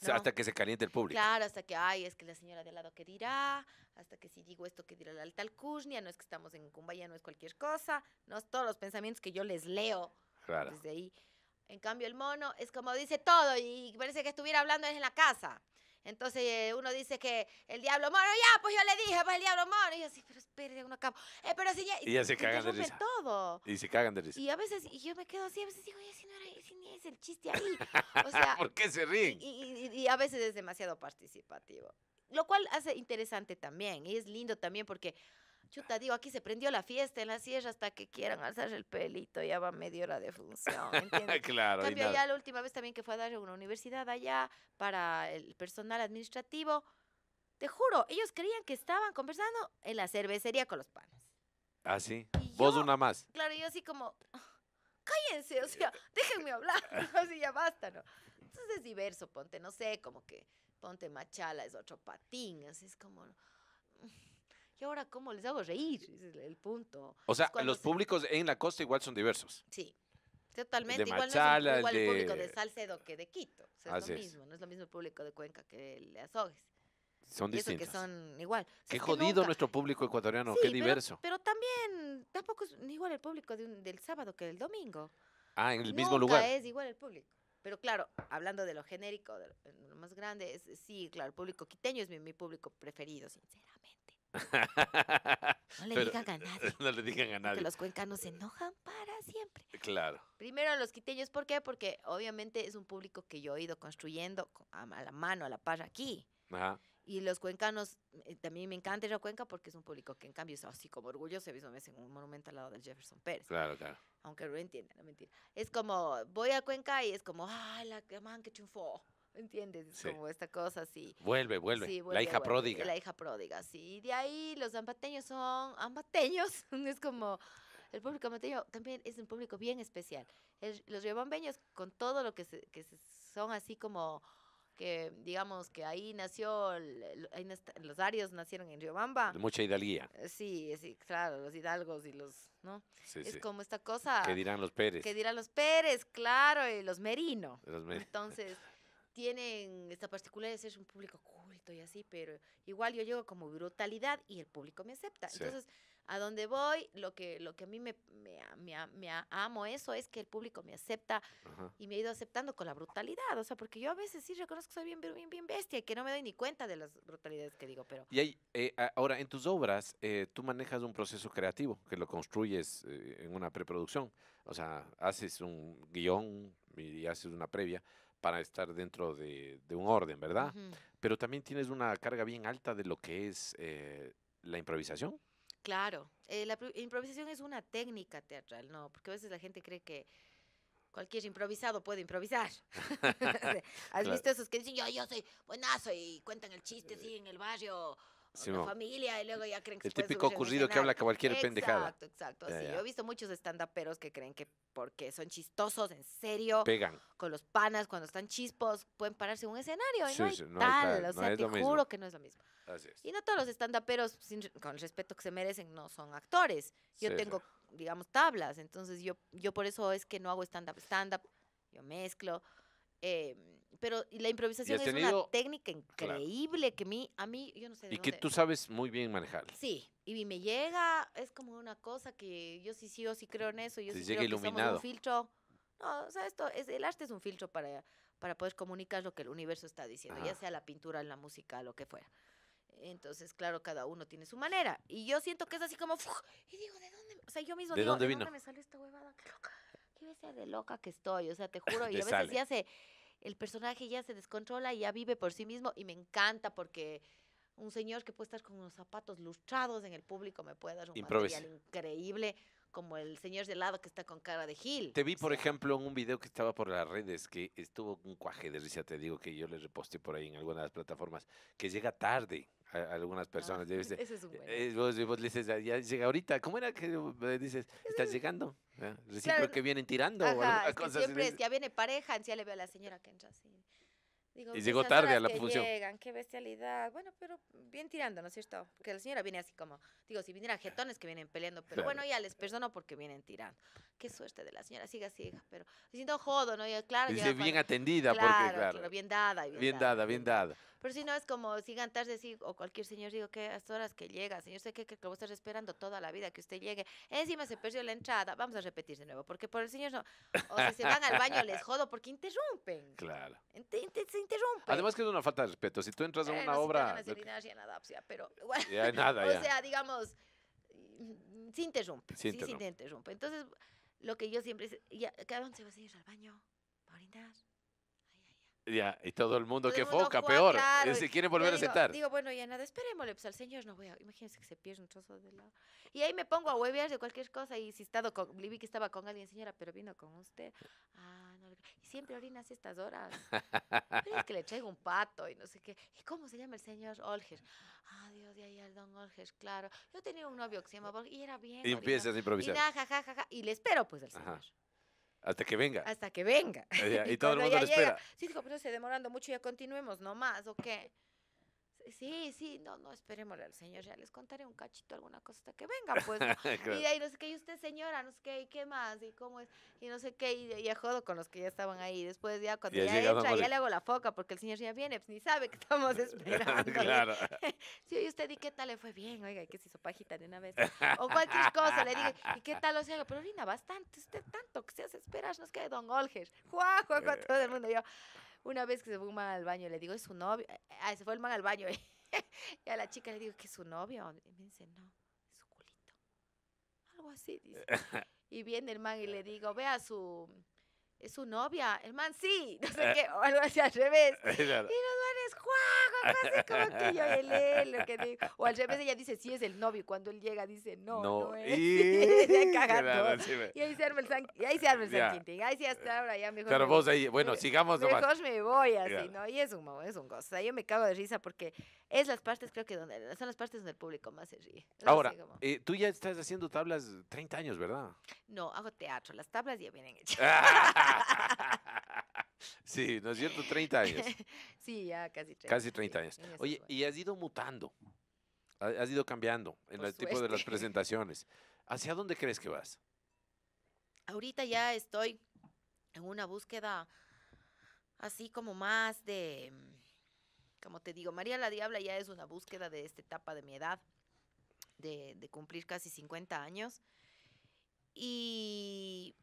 Hasta que se caliente el público. Claro, hasta que, ay, es que la señora de al lado ¿qué dirá, hasta que si digo esto ¿qué dirá la alta alcurnia, no es que estamos en Cumbaya, no es cualquier cosa, no es todos los pensamientos que yo les leo desde ahí. En cambio, el mono es como dice todo y parece que estuviera hablando en la casa. Entonces eh, uno dice que el diablo mono, ya, pues yo le dije, pues el diablo mono. Y yo así, pero espere, uno acaba. Eh, pero si ya. Y ya se cagan de risa. todo. Y se cagan de risa. Y a veces, y yo me quedo así, a veces digo, oye, si no era, si ni es el chiste ahí. O sea. ¿Por qué se ríen? y a veces es demasiado participativo. Lo cual hace interesante también. Y es lindo también porque Chuta, digo, aquí se prendió la fiesta en la sierra hasta que quieran alzar el pelito, ya va media hora de función, claro. cambio, ya la última vez también que fue a dar una universidad allá para el personal administrativo, te juro, ellos creían que estaban conversando en la cervecería con los panes. Ah, sí. Vos una más. Claro, yo así como, ah, cállense, o sea, déjenme hablar, así ya basta, ¿no? Entonces es diverso, ponte, no sé, como que ponte machala, es otro patín, así es como... ¿y ahora cómo les hago reír? es el punto. O sea, los públicos en la costa igual son diversos. Sí. Totalmente, igual no es el público de Salcedo que de Quito. es lo mismo, no es lo mismo el público de Cuenca que de Azogues. Son distintos. Eso que son igual. qué jodido nuestro público ecuatoriano, qué diverso. Pero, también, tampoco es igual el público del sábado que del domingo. Ah, en el mismo lugar. es igual el público. Pero claro, hablando de lo genérico, de lo más grande, sí, claro, el público quiteño es mi, mi público preferido, sinceramente. No le digan a nadie. No le digan a nadie. Que los cuencanos se enojan para siempre. Claro. Primero a los quiteños, ¿por qué? Porque obviamente es un público que yo he ido construyendo a la mano, a la par aquí. Y los cuencanos, eh, también me encanta ir a Cuenca porque es un público que en cambio es así como orgulloso. Mismo me en un monumento al lado del Jefferson Pérez. Claro, claro. Aunque no entiende no mentira. Es como, voy a Cuenca y es como, ay, la man que triunfó. ¿Entiendes? Como esta cosa así. Vuelve, vuelve. la hija pródiga. La hija pródiga, sí. Y de ahí los ambateños son ambateños. es como el público ambateño también es un público bien especial. los riobambeños, con todo lo que, que son así como que digamos que ahí nació, los arios nacieron en Riobamba. Mucha hidalguía. Eh, sí, sí, claro, los hidalgos y los, ¿no? es como esta cosa. Que dirán los Pérez. Que dirán los Pérez, claro, y los Merino. Entonces, tienen esta particularidad de ser un público culto y así, pero igual yo llego como brutalidad y el público me acepta. Entonces, a donde voy, lo que, lo que a mí me, me, amo eso es que el público me acepta y me ha ido aceptando con la brutalidad. O sea, porque yo a veces sí reconozco que soy bien, bien, bestia y que no me doy ni cuenta de las brutalidades que digo, pero... Y hay, eh, ahora, en tus obras, eh, tú manejas un proceso creativo que lo construyes eh, en una preproducción. O sea, haces un guión y haces una previa para estar dentro de, un orden, ¿verdad? Pero también tienes una carga bien alta de lo que es eh, la improvisación. Claro, eh, la improvisación es una técnica teatral, ¿no? Porque a veces la gente cree que cualquier improvisado puede improvisar. ¿Has visto esos que dicen, yo, yo soy buenazo y cuentan el chiste sí eh. en el barrio? familia y luego ya creen que El típico ocurrido que habla cualquier pendejada. Exacto, exacto. Sí, yo he visto muchos peros que creen que porque son chistosos, en serio. Pegan. Con los panas, cuando están chispos, pueden pararse en un escenario y sí, no, hay tal. o sea, te juro que no es lo mismo. Así es. Y no todos los stand peros con el respeto que se merecen, no son actores. Yo tengo, digamos, tablas. Entonces yo, yo por eso es que no hago stand-up, stand-up. Yo mezclo. Em, pero la improvisación es una técnica increíble que mí, a mí, yo no sé. De y que tú sabes muy bien manejar. Sí, y me llega, es como una cosa que yo sí, sí, yo sí creo en eso, yo sí llega creo iluminado. que un filtro. No, o sea, esto es, el arte es un filtro para, para poder comunicar lo que el universo está diciendo, ya sea la pintura, la música, lo que fuera. Entonces, claro, cada uno tiene su manera. Y yo siento que es así como, y digo, ¿de dónde? O sea, yo mismo ¿De digo, dónde ¿de dónde me sale esta huevada? Qué loca. Qué bestia de loca que estoy, o sea, te juro. y a veces ya se el personaje ya se descontrola y ya vive por sí mismo y me encanta porque un señor que puede estar con unos zapatos lustrados en el público me puede dar un increíble como el señor de lado que está con cara de Gil. Te vi, por ejemplo, en un video que estaba por las redes, que estuvo un cuaje de risa, te digo que yo le reposté por ahí en alguna de las plataformas, que llega tarde a, algunas personas. Ah, dice, es un buen. Eh, vos, le dices, ya llega ahorita, ¿cómo era que dices? Estás llegando. ¿Eh? que vienen tirando. siempre es ya viene pareja, ya le veo a la señora que entra así. y llegó tarde a la función. Llegan, qué bestialidad. Bueno, pero bien tirando, ¿no es cierto? Que la señora viene así como, digo, si vinieran jetones que vienen peleando, pero bueno, ya les perdono porque vienen tirando. Qué suerte de la señora, siga siga pero siento jodo, ¿no? Y, claro, bien atendida, porque claro. bien dada. bien, dada, bien dada. Pero si no, es como sigan tarde, o cualquier señor, digo, que a estas horas que llega, señor, sé que, que, estás esperando toda la vida que usted llegue. Encima se perdió la entrada, vamos a repetir de nuevo, porque por el señor no. O si se van al baño, les jodo, porque interrumpen. Claro. se interrumpen. Además que es una falta de respeto. Si tú entras a una eh, una no obra... Se nada, pero... ya, nada, pues o sea, digamos, mm, se interrumpe. Sí, interrumpe. sí, se Entonces, lo que yo siempre... cada ¿A dónde vas a ir al baño? ¿Para orinar? y todo el mundo que foca, peor. Si quiere volver a aceptar. Digo, bueno, ya nada, esperémosle, pues al señor no voy a. Imagínense que se pierde un trozo de lado. Y ahí me pongo a huevear de cualquier cosa. Y si estado con. Vi que estaba con alguien, señora, pero vino con usted. Ah, no. Y siempre orinas estas horas. es que le traigo un pato y no sé qué. ¿Y cómo se llama el señor Olger? Ah, Dios, de ahí al don Olger, claro. Yo tenía un novio que se llamaba y era bien. Y empiezas a improvisar. Y, ja, y le espero, pues, al señor. Hasta que venga. Hasta que venga. Eh, y, todo el mundo lo espera. Sí, pero pues se demorando mucho, ya continuemos, no más, ¿o qué? sí, sí, no, no, esperémosle al señor, ya les contaré un cachito, alguna cosa hasta que venga, pues. Y de ahí no sé qué, y usted señora, no sé qué, y qué más, y cómo es, y no sé qué, y, ya jodo con los que ya estaban ahí. Después ya cuando ya entra, ya le hago la foca, porque el señor ya viene, pues ni sabe que estamos esperando. claro. sí, y usted, ¿y qué tal le fue bien? Oiga, que se hizo pajita de una vez. O cualquier cosa, le digo, ¿y qué tal? O sea, pero lina bastante, usted tanto que se hace esperar, sé queda Don Olger. Juá, juá, eh. todo el mundo. Yo, una vez que se fue un man al baño, le digo, es su novio. Eh, eh, ah, se fue el man al baño. Eh. y a la chica le digo, que es su novio. Y me dice, no, es su culito. Algo así, dice. y viene el man y le digo, ve a su es su novia, el man sí, no sé eh. qué, o algo así al revés. Y los manes, juego, casi como que yo y él, lo que digo. O al revés ella dice, sí es el novio, y cuando él llega dice, no, no, Y... se Y ahí se arma el San, y ahí se arma el ahí sí hasta eh, ahora ya mejor. Pero vos ahí, bueno, sigamos mejor me voy así, ¿no? Y es un, es un gozo, yo me cago de risa porque es las partes, creo que donde, son las partes donde el público más se ríe. ahora, eh, tú ya estás haciendo tablas 30 años, ¿verdad? No, hago teatro, las tablas ya vienen hechas. sí, ¿no es cierto? 30 años. sí, ya casi 30. Casi 30 años. Oye, y has ido mutando, has ido cambiando en el tipo de las presentaciones. ¿Hacia dónde crees que vas? Ahorita ya estoy en una búsqueda así como más de, mm, como te digo, María la Diabla ya es una búsqueda de esta etapa de mi edad, de, cumplir casi 50 años. Y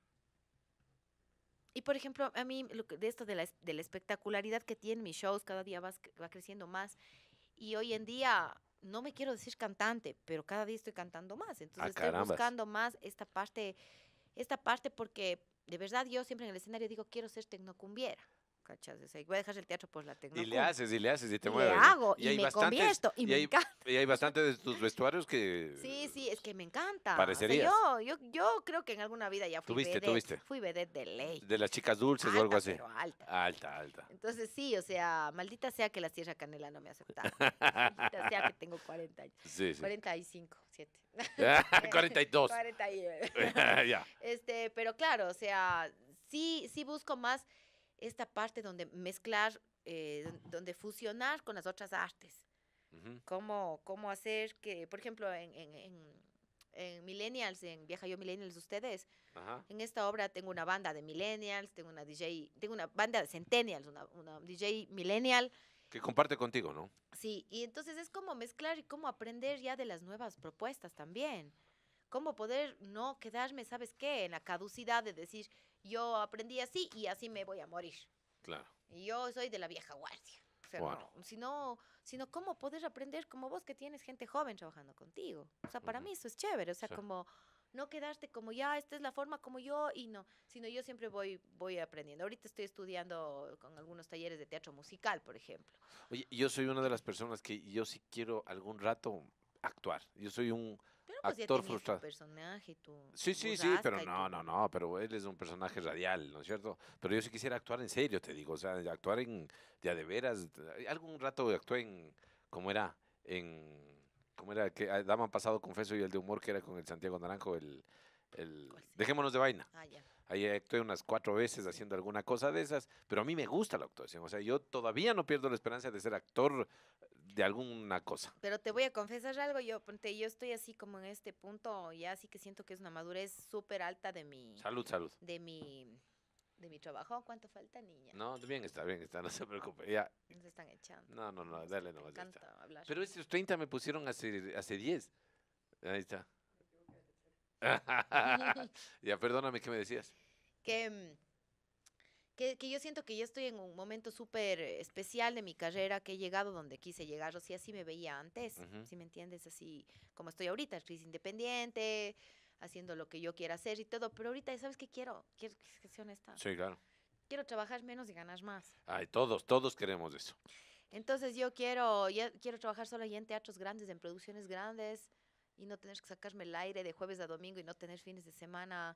y por ejemplo, a mí lo de esto de la, espectacularidad que tienen mis shows, cada día va creciendo más. Y hoy en día, no me quiero decir cantante, pero cada día estoy cantando más. Ah, entonces estoy buscando más esta parte, esta parte porque de verdad yo siempre en el escenario digo, quiero ser tecnocumbiera. ¿cachas? O sea, voy a dejar el teatro por pues la tecnología. Y le haces, y le haces, y te mueves. Le hago, y, me convierto, y, me encanta. Y hay bastante de tus vestuarios que... Sí, sí, es que me encanta. parecería yo, yo, yo creo que en alguna vida ya fui ¿Tuviste, vedette. Fui vedette de ley. De las chicas dulces o algo así. alta. Alta, alta. Entonces sí, o sea, maldita sea que la Sierra Canela no me aceptaba. maldita sea que tengo 40 años. Sí, sí. 45, 7. 42. 41. ya. Este, pero claro, o sea, sí, sí busco más esta parte donde mezclar, eh, donde fusionar con las otras artes. cómo, hacer que, por ejemplo, en, Millennials, en Viaja Yo Millennials, ustedes, en esta obra tengo una banda de Millennials, tengo una DJ, tengo una banda de Centennials, una, una DJ Millennial. Que comparte contigo, ¿no? Sí, y entonces es como mezclar y cómo aprender ya de las nuevas propuestas también. Cómo poder no quedarme, ¿sabes qué? En la caducidad de decir, yo aprendí así y así me voy a morir. Claro. Y yo soy de la vieja guardia. O sea, sino, sino cómo poder aprender como vos que tienes gente joven trabajando contigo. O sea, para mí eso es chévere. O sea, como no quedarte como ya, esta es la forma como yo y no, sino yo siempre voy, voy aprendiendo. Ahorita estoy estudiando con algunos talleres de teatro musical, por ejemplo. Oye, yo soy una de las personas que yo sí quiero algún rato actuar. Yo soy un pues, actor frustrado. sí, sí, sí, pero no, no, no, pero él es un personaje radial, ¿no es cierto? Pero yo sí quisiera actuar en serio, te digo, o sea, actuar en, ya de veras, eh, algún rato actué en, ¿cómo era? En, ¿cómo era? Que ah, daban pasado, confeso, y el de humor que era con el Santiago Naranjo, el, el Dejémonos de vaina. Ah, Ahí actué unas cuatro veces haciendo alguna cosa de esas, pero a mí me gusta la actuación. O sea, yo todavía no pierdo la esperanza de ser actor de alguna cosa. Pero te voy a confesar algo, yo, yo estoy así como en este punto, ya así que siento que es una madurez súper alta de mi... Salud, salud. De mi de mi trabajo. ¿Cuánto falta, niña? No, bien está, bien está, no se preocupe. Ya. Nos están echando. No, no, no, dale no. Pero esos 30 me pusieron hace, hace 10. Ahí está. ya, perdóname, ¿qué me decías? Que, mm, que, yo siento que yo estoy en un momento súper especial de mi carrera, que he llegado donde quise llegar, o así me veía antes, si me entiendes, así como estoy ahorita, actriz independiente, haciendo lo que yo quiera hacer y todo, pero ahorita, ¿sabes qué quiero? Quiero que sea honesta. Sí, claro. Quiero trabajar menos y ganar más. Ay, todos, todos queremos eso. Entonces yo quiero, quiero trabajar solo ya en teatros grandes, en producciones grandes, y no tener que sacarme el aire de jueves a domingo y no tener fines de semana.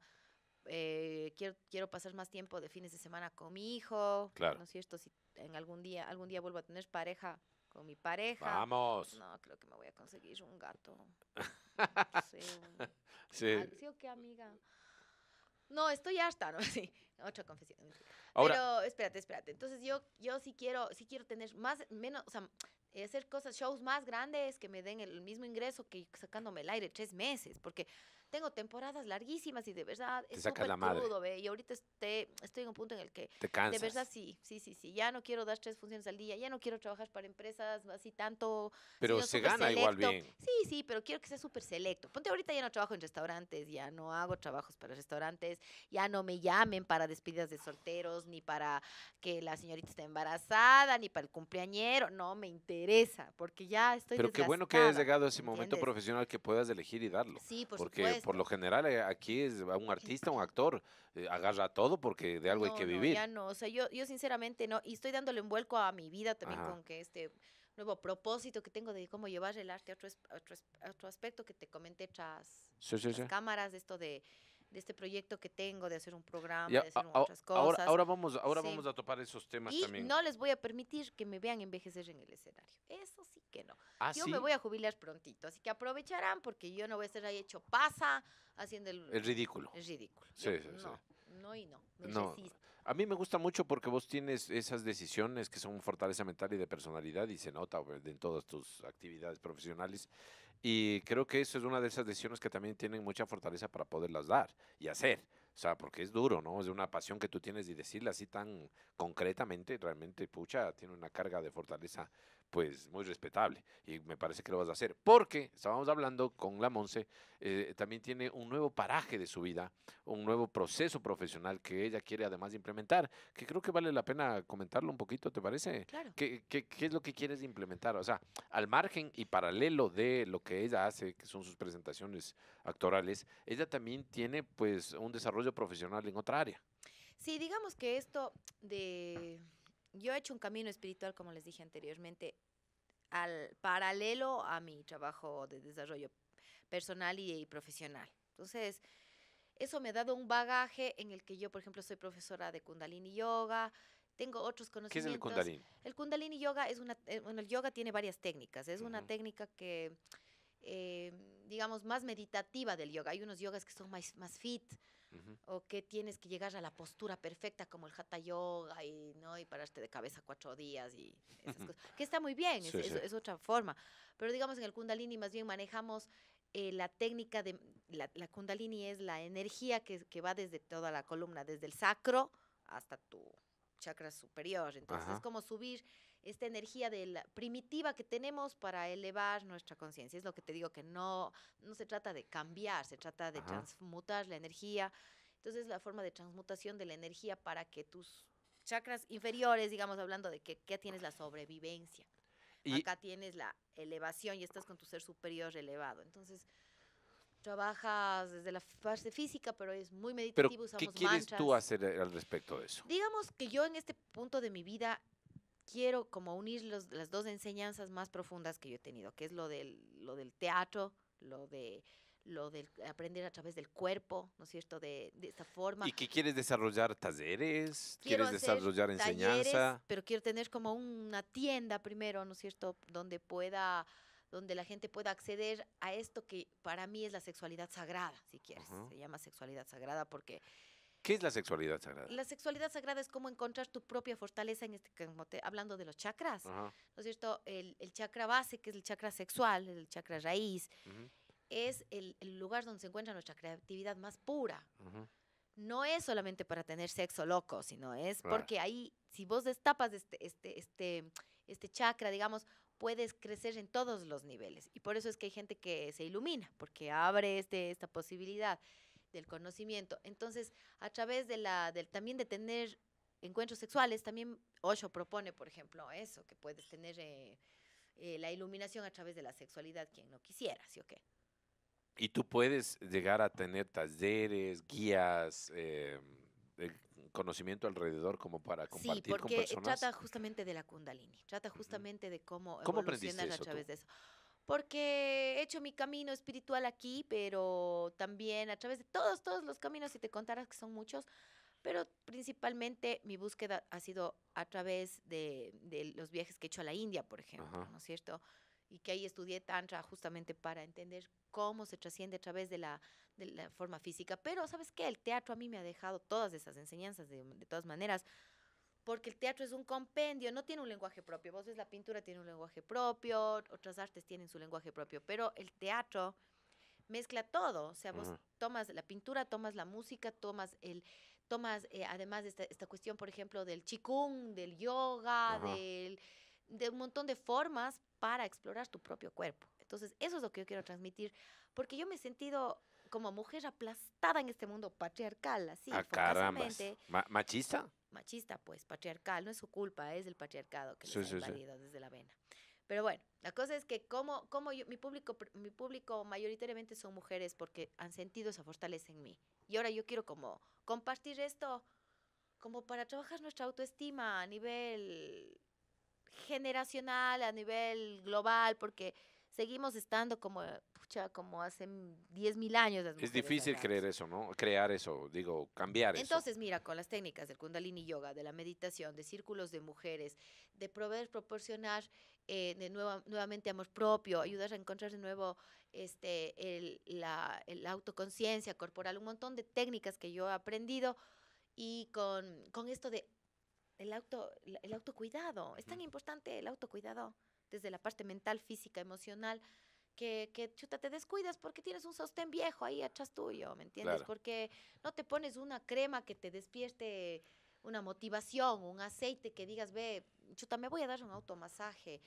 Eh, quiero, quiero pasar más tiempo de fines de semana con mi hijo. Claro. ¿No es cierto? Si en algún día, algún día vuelvo a tener pareja con mi pareja. Vamos. No, creo que me voy a conseguir un gato. No sí. ¿Sí o qué, amiga? No, estoy hasta ¿no? Sí, otra confesión. Pero espérate, espérate. Entonces yo, yo sí quiero, sí quiero tener más, menos, o sea, eh, hacer cosas, shows más grandes que me den el mismo ingreso que sacándome el aire tres meses, porque tengo temporadas larguísimas y de verdad es súper ve. Y ahorita estoy en un punto en el que de verdad sí, sí, sí, sí. Ya no quiero dar tres funciones al día, ya no quiero trabajar para empresas así tanto. Pero se gana igual bien. Sí, sí, pero quiero que sea súper selecto. Ponte ahorita ya no trabajo en restaurantes, ya no hago trabajos para restaurantes, ya no me llamen para despedidas de solteros, ni para que la señorita esté embarazada, ni para el cumpleañero. No me interesa, porque ya estoy. Pero qué bueno que hayas llegado a ese momento profesional que puedas elegir y darlo. Sí, por supuesto pues, por lo general eh, aquí es un artista, un actor, eh, agarra todo porque de algo hay que no, vivir. Ya no, o sea, yo, yo sinceramente no, y estoy dándole un vuelco a mi vida también con que este nuevo propósito que tengo de cómo llevar el arte a otro, otro, aspecto que te comenté tras, cámaras, de esto de este proyecto que tengo, de hacer un programa, de hacer otras cosas. Ahora, ahora vamos, ahora vamos a topar esos temas y también. No les voy a permitir que me vean envejecer en el escenario. Eso sí que no. Ah, yo me voy a jubilar prontito, así que aprovecharán porque yo no voy a estar ahí hecho pasa haciendo el... Es ridículo. Es ridículo. Sí, sí, no, no. A mí me gusta mucho porque vos tienes esas decisiones que son fortaleza mental y de personalidad y se nota en todas tus actividades profesionales. Y creo que eso es una de esas decisiones que también tienen mucha fortaleza para poderlas dar y hacer. O sea, porque es duro, ¿no? Es una pasión que tú tienes y decirla así tan concretamente, realmente, pucha, tiene una carga de fortaleza pues muy respetable y me parece que lo vas a hacer. Porque estábamos hablando con la Monse, eh, también tiene un nuevo paraje de su vida, un nuevo proceso profesional que ella quiere además implementar, que creo que vale la pena comentarlo un poquito, ¿te parece? Claro. ¿Qué, es lo que quieres implementar? O sea, al margen y paralelo de lo que ella hace, que son sus presentaciones actorales, ella también tiene pues un desarrollo profesional en otra área. Sí, digamos que esto de yo he hecho un camino espiritual, como les dije anteriormente, al paralelo a mi trabajo de desarrollo personal y, profesional. Entonces, eso me ha dado un bagaje en el que yo, por ejemplo, soy profesora de Kundalini Yoga, tengo otros conocimientos. ¿Qué es el Kundalini? El Kundalini Yoga es una, eh, bueno, el yoga tiene varias técnicas. Es una técnica que eh, digamos, más meditativa del yoga. Hay unos yogas que son más, más fit o que tienes que llegar a la postura perfecta como el hatha yoga y, ¿no? y pararte de cabeza cuatro días y esas cosas. Que está muy bien, es, otra forma. Pero digamos, en el kundalini más bien manejamos eh, la técnica de... La, kundalini es la energía que, que va desde toda la columna, desde el sacro hasta tu chakra superior. Entonces es como subir esta energía de primitiva que tenemos para elevar nuestra conciencia. Es lo que te digo, que no, no se trata de cambiar, se trata de transmutar la energía. Entonces, la forma de transmutación de la energía para que tus chakras inferiores, digamos, hablando de que, ya tienes la sobrevivencia. Y Acá tienes la elevación y estás con tu ser superior elevado. Entonces, trabajas desde la fase física, pero es muy meditativo, ¿Pero ¿Qué quieres tú hacer al respecto de eso? Digamos que yo en este punto de mi vida quiero como unir las dos enseñanzas más profundas que yo he tenido, que es lo del, lo del teatro, lo de lo del aprender a través del cuerpo, ¿no es cierto? De, esta forma. ¿Y qué quieres desarrollar? ¿Talleres? ¿Quieres desarrollar enseñanza? pero quiero tener como una tienda primero, ¿no es cierto? Donde pueda donde la gente pueda acceder a esto que para mí es la sexualidad sagrada, si quieres. Se llama sexualidad sagrada porque ¿Qué es la sexualidad sagrada? La sexualidad sagrada es como encontrar tu propia fortaleza, en este, como hablando de los chakras, ¿no es cierto? El, chakra base, que es el chakra sexual, el chakra raíz, es el, lugar donde se encuentra nuestra creatividad más pura. No es solamente para tener sexo loco, sino es porque ahí, si vos destapas este, este, este, este, chakra, digamos, puedes crecer en todos los niveles. Y por eso es que hay gente que se ilumina, porque abre este, esta posibilidad del conocimiento. Entonces, a través de la, del, también de tener encuentros sexuales, también Osho propone, por ejemplo, eso, que puedes tener eh, eh, la iluminación a través de la sexualidad, quien no quisiera, ¿sí o qué? Y tú puedes llegar a tener talleres, guías, eh, conocimiento alrededor como para compartir sí, porque con trata justamente de la kundalini, trata justamente de cómo, ¿Cómo evolucionar a través de eso porque he hecho mi camino espiritual aquí, pero también a través de todos, todos los caminos, si te contaras que son muchos, pero principalmente mi búsqueda ha sido a través de, los viajes que he hecho a la India, por ejemplo, ¿no es cierto? Y que ahí estudié Tantra justamente para entender cómo se trasciende a través de la, la forma física. Pero, ¿sabes qué? El teatro a mí me ha dejado todas esas enseñanzas, de, de todas maneras porque el teatro es un compendio, no tiene un lenguaje propio. Vos ves, la pintura tiene un lenguaje propio, otras artes tienen su lenguaje propio, pero el teatro mezcla todo, o sea, vos tomas la pintura, tomas la música, tomas el, tomas eh, además esta, esta cuestión, por ejemplo, del chikung, del yoga, del, de un montón de formas para explorar tu propio cuerpo. Entonces, eso es lo que yo quiero transmitir, porque yo me he sentido como mujer aplastada en este mundo patriarcal, así, ah, caramba. ¿Machista? machista, pues patriarcal, no es su culpa, es el patriarcado que sí, ha invadido desde la vena. Pero bueno, la cosa es que como, como yo, mi, público, mi público mayoritariamente son mujeres porque han sentido esa fortaleza en mí. Y ahora yo quiero como compartir esto como para trabajar nuestra autoestima a nivel generacional, a nivel global, porque seguimos estando como, pucha, como hace 10.000 años. es difícil creer eso, ¿no? Crear eso, digo, cambiar eso. Entonces, mira, con las técnicas del Kundalini Yoga, de la meditación, de círculos de mujeres, de proveer, proporcionar eh, de nuevo, nuevamente amor propio, ayudar a encontrar de nuevo este, la autoconciencia corporal, un montón de técnicas que yo he aprendido y con, con esto de el, auto, el autocuidado. Es tan importante el autocuidado desde la parte mental, física, emocional, que, chuta, te descuidas porque tienes un sostén viejo ahí atrás tuyo, ¿me entiendes? Porque no te pones una crema que te despierte una motivación, un aceite que digas, ve, chuta, me voy a dar un automasaje.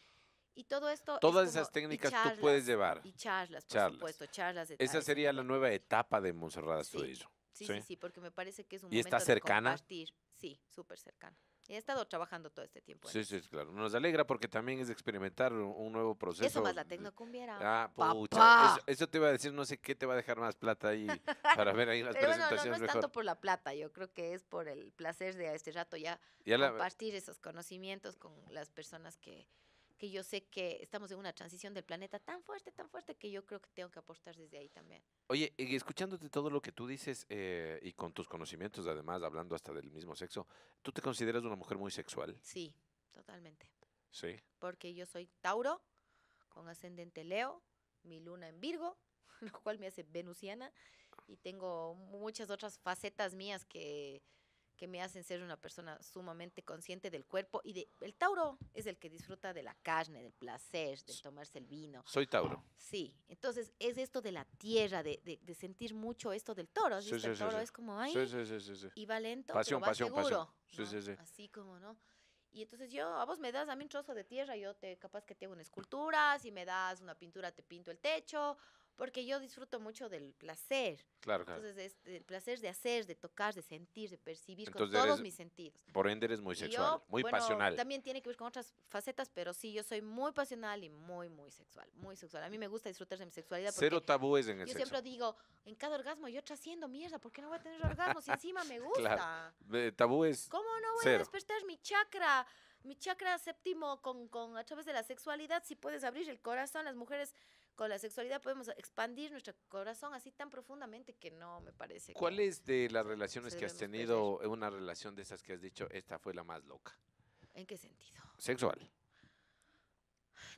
Y todo esto. Todas esas técnicas tú puedes llevar. Y charlas, por supuesto, charlas. Esa sería la nueva etapa de Monserrat Astudillo. Sí, sí, sí, porque me parece que es un momento está cercana? compartir. Sí, súper cercana. He estado trabajando todo este tiempo. Sí, sí, claro. Nos alegra porque también es experimentar un nuevo proceso. Eso más la tecnocumbiera. Ah, pucha. Eso, te iba a decir, no sé qué te va a dejar más plata ahí para ver ahí las presentaciones. No, no, es tanto por la plata, yo creo que es por el placer de a este rato ya, compartir esos conocimientos con las personas que, que yo sé que estamos en una transición del planeta tan fuerte, tan fuerte, que yo creo que tengo que apostar desde ahí también. Oye, y escuchándote todo lo que tú dices eh, y con tus conocimientos, además, hablando hasta del mismo sexo, ¿tú te consideras una mujer muy sexual? Sí, totalmente. Sí. Porque yo soy Tauro, con ascendente Leo, mi luna en Virgo, lo cual me hace venusiana, y tengo muchas otras facetas mías que que me hacen ser una persona sumamente consciente del cuerpo y de, el Tauro es el que disfruta de la carne, del placer, de tomarse el vino. Soy Tauro. Sí, entonces es esto de la tierra, de, sentir mucho esto del toro. ¿sí? Sí, sí, el toro es como, sí. y va lento, pasión, pero va pasión, Pasión. Así como, ¿no? Y entonces yo, a vos me das a mí un trozo de tierra, yo te capaz que te hago una escultura, si me das una pintura te pinto el techo, porque yo disfruto mucho del placer. Claro, claro. Entonces, el placer de hacer, de tocar, de sentir, de percibir con todos mis sentidos. Por ende, eres muy sexual, muy pasional. También tiene que ver con otras facetas, pero sí, yo soy muy pasional y muy, muy sexual. Muy sexual. A mí me gusta disfrutar de mi sexualidad. Cero tabúes en el sexo. Yo siempre digo, en cada orgasmo yo haciendo mierda, ¿por qué no voy a tener orgasmos? Y encima me gusta. Claro. Tabúes. ¿Cómo no voy a despertar mi chakra? Mi chakra séptimo con, con a través de la sexualidad, si puedes abrir el corazón, las mujeres con la sexualidad podemos expandir nuestro corazón así tan profundamente que no me parece. ¿Cuál es de las relaciones que has tenido, una relación de esas que has dicho, esta fue la más loca? ¿En qué sentido? Sexual.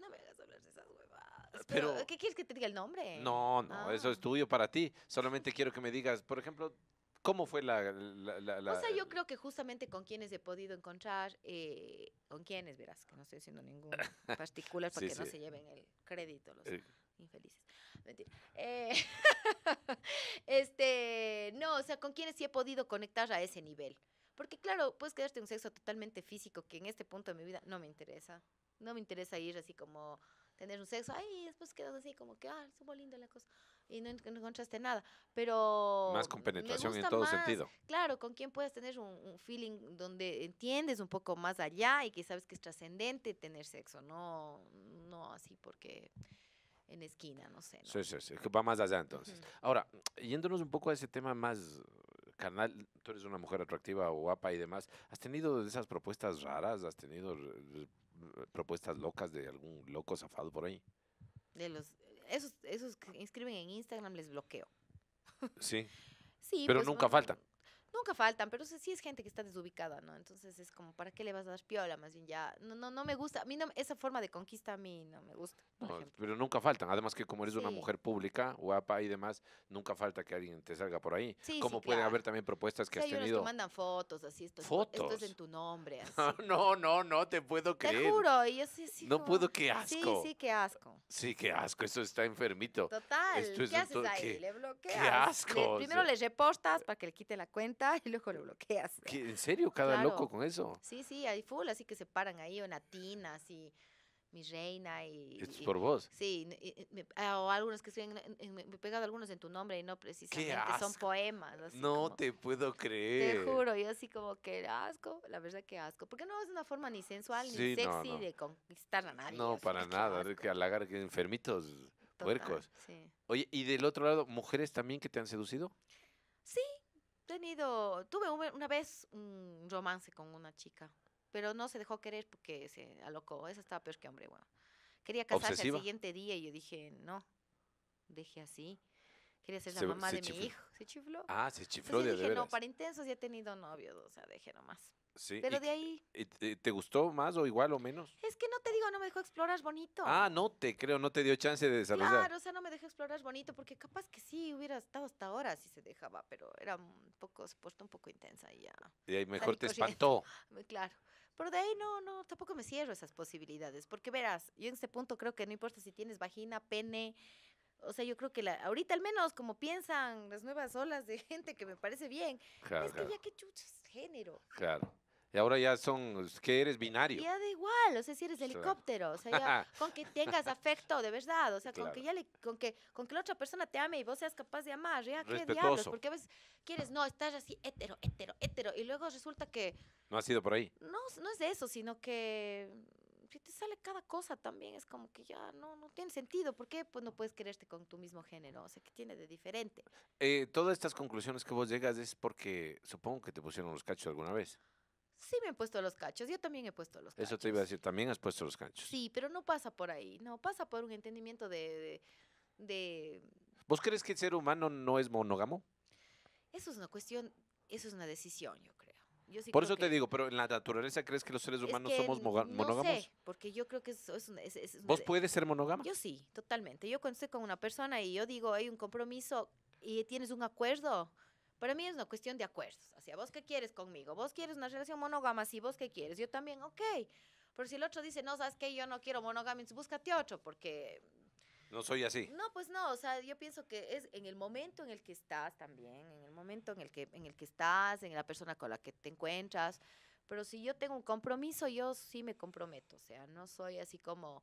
No me hagas hablar de esas huevadas. Eh, pero, ¿qué quieres que te diga el nombre? No, no, eso es ah. tuyo para ti. Solamente quiero que me digas, por ejemplo, ¿Cómo fue la, O sea, yo creo que justamente con quienes he podido encontrar, eh, con quienes, verás, que no estoy haciendo ningún particular para que no se lleven el crédito. Eh, infelices. Eh, este, no, o sea, con quienes sí he podido conectar a ese nivel. Porque claro, puedes quedarte un sexo totalmente físico que en este punto de mi vida no me interesa. No me interesa ir así como tener un sexo, ay, después quedas así como que, ah, muy linda la cosa, y no, encontraste nada, pero... Más con penetración en todo sentido. Claro, con quien puedes tener un, un, feeling donde entiendes un poco más allá y que sabes que es trascendente tener sexo, no, no así porque en esquina, no sé. ¿no? Sí, sí, sí, va más allá entonces. Ahora, yéndonos un poco a ese tema más carnal, tú eres una mujer atractiva, o guapa y demás, ¿has tenido esas propuestas raras? ¿Has tenido propuestas locas de algún loco zafado por ahí? De los, esos, esos que inscriben en Instagram les bloqueo. Sí. sí. Pero pues, nunca faltan. Nunca faltan, pero sí es gente que está desubicada, ¿no? Entonces es como, ¿para qué le vas a dar piola? Más bien ya, no, no, no me gusta. A mí no, esa forma de conquista a mí no me gusta pero nunca faltan. Además que como eres una mujer pública, guapa y demás, nunca falta que alguien te salga por ahí. Sí, como pueden haber también propuestas que has tenido. mandan fotos, así, esto, esto es en tu nombre. No, no, no, te puedo creer. Te juro, yo sí, sí. No puedo, qué asco. Sí, sí, qué asco. Sí, qué asco, eso está enfermito. Total, esto es ¿qué haces ahí? Le bloqueas. Qué asco. primero les le repostas para que le quite la cuenta y luego lo bloqueas. ¿En serio? ¿Cada loco con eso? Sí, sí, hay full, así que se paran ahí, la tina, así mi reina y... Es por vos. Sí, o algunos que estoy me he pegado algunos en tu nombre y no precisamente, son poemas. no te puedo creer. Te juro, yo así como que asco, la verdad que asco, porque no es una forma ni sensual ni sexy de conquistar a nadie. No, para nada, es que halagar enfermitos, puercos. Oye, ¿y del otro lado, mujeres también que te han seducido? Sí, he tenido, tuve una vez un romance con una chica pero no se dejó querer porque se alocó. Esa estaba peor que hombre, bueno. Quería casarse el al siguiente día y yo dije, no, dejé así. Quería ser la mamá de mi hijo. ¿Se chifló? Ah, se chifló de, dije, no, para intensos ya he tenido novios, o sea, dejé nomás. Sí, Pero de ahí, ¿Te gustó más o igual o menos? es que no te digo, no me dejó explorar bonito. Ah, no te creo, no te dio chance de desarrollar. Claro, o sea, no me dejó explorar bonito, porque capaz que sí hubiera estado hasta ahora si se dejaba, pero era un poco, se puso un poco intensa y ya. Y ahí mejor te espantó. Muy Claro. Pero de ahí no, no, tampoco me cierro esas posibilidades, porque verás, yo en este punto creo que no importa si tienes vagina, pene, o sea, yo creo que la, ahorita al menos como piensan las nuevas olas de gente que me parece bien, es que ya qué chuchas, género. Claro. Y ahora ya son, que eres binario. Ya da igual, o sea, si eres helicóptero, o sea, con que tengas afecto de verdad, o sea, con que ya con que, con que la otra persona te ame y vos seas capaz de amar, ya, qué diablos, porque a veces quieres, no, estás así hétero, hétero, hétero, y luego resulta que... No ha sido por ahí. No, no es eso, sino que si te sale cada cosa también, es como que ya no, no tiene sentido. porque pues, no puedes quererte con tu mismo género? O sea, ¿qué tiene de diferente? Eh, todas estas conclusiones que vos llegas es porque supongo que te pusieron los cachos alguna vez. Sí me he puesto los cachos, yo también he puesto los cachos. Eso te iba a decir, también has puesto los cachos. Sí, pero no pasa por ahí, no, pasa por un entendimiento de... ¿Vos crees que el ser humano no es monógamo? Eso es una cuestión, eso es una decisión, yo creo. por eso te digo, pero en la naturaleza crees que los seres humanos es que somos no Sé, porque yo creo que eso es, ¿Vos puedes ser monógamo? Yo sí, totalmente. Yo cuando con una persona y yo digo, hay un compromiso y tienes un acuerdo, para mí es una cuestión de acuerdos. O sea, vos qué quieres conmigo, vos quieres una relación monógama, sí, vos qué quieres, yo también, ok. Pero si el otro dice, no, sabes qué? yo no quiero monogamia, búscate otro, porque... No soy así. No, pues no, o sea, yo pienso que es en el momento en el que estás también, en el momento en el que, en el que estás, en la persona con la que te encuentras. Pero si yo tengo un compromiso, yo sí me comprometo. O sea, no soy así como,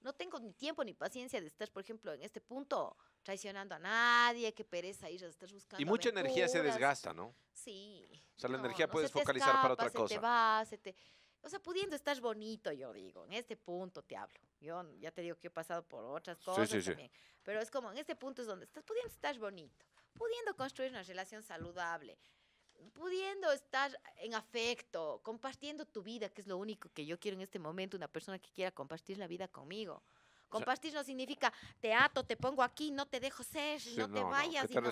no tengo ni tiempo ni paciencia de estar, por ejemplo, en este punto traicionando a nadie, qué pereza ir a estar buscando. Y mucha energía se desgasta, ¿no? Sí. O sea, la energía puedes focalizar para otra cosa. Te va, se te O sea, pudiendo estar bonito, yo digo, en este punto te hablo. Yo ya te digo que he pasado por otras cosas también. Pero es como, en este punto es donde estás pudiendo estar bonito, pudiendo construir una relación saludable, pudiendo estar en afecto, compartiendo tu vida, que es lo único que yo quiero en este momento, una persona que quiera compartir la vida conmigo. Compartir no significa te ato, te pongo aquí, no te dejo ser, no, te vayas. No,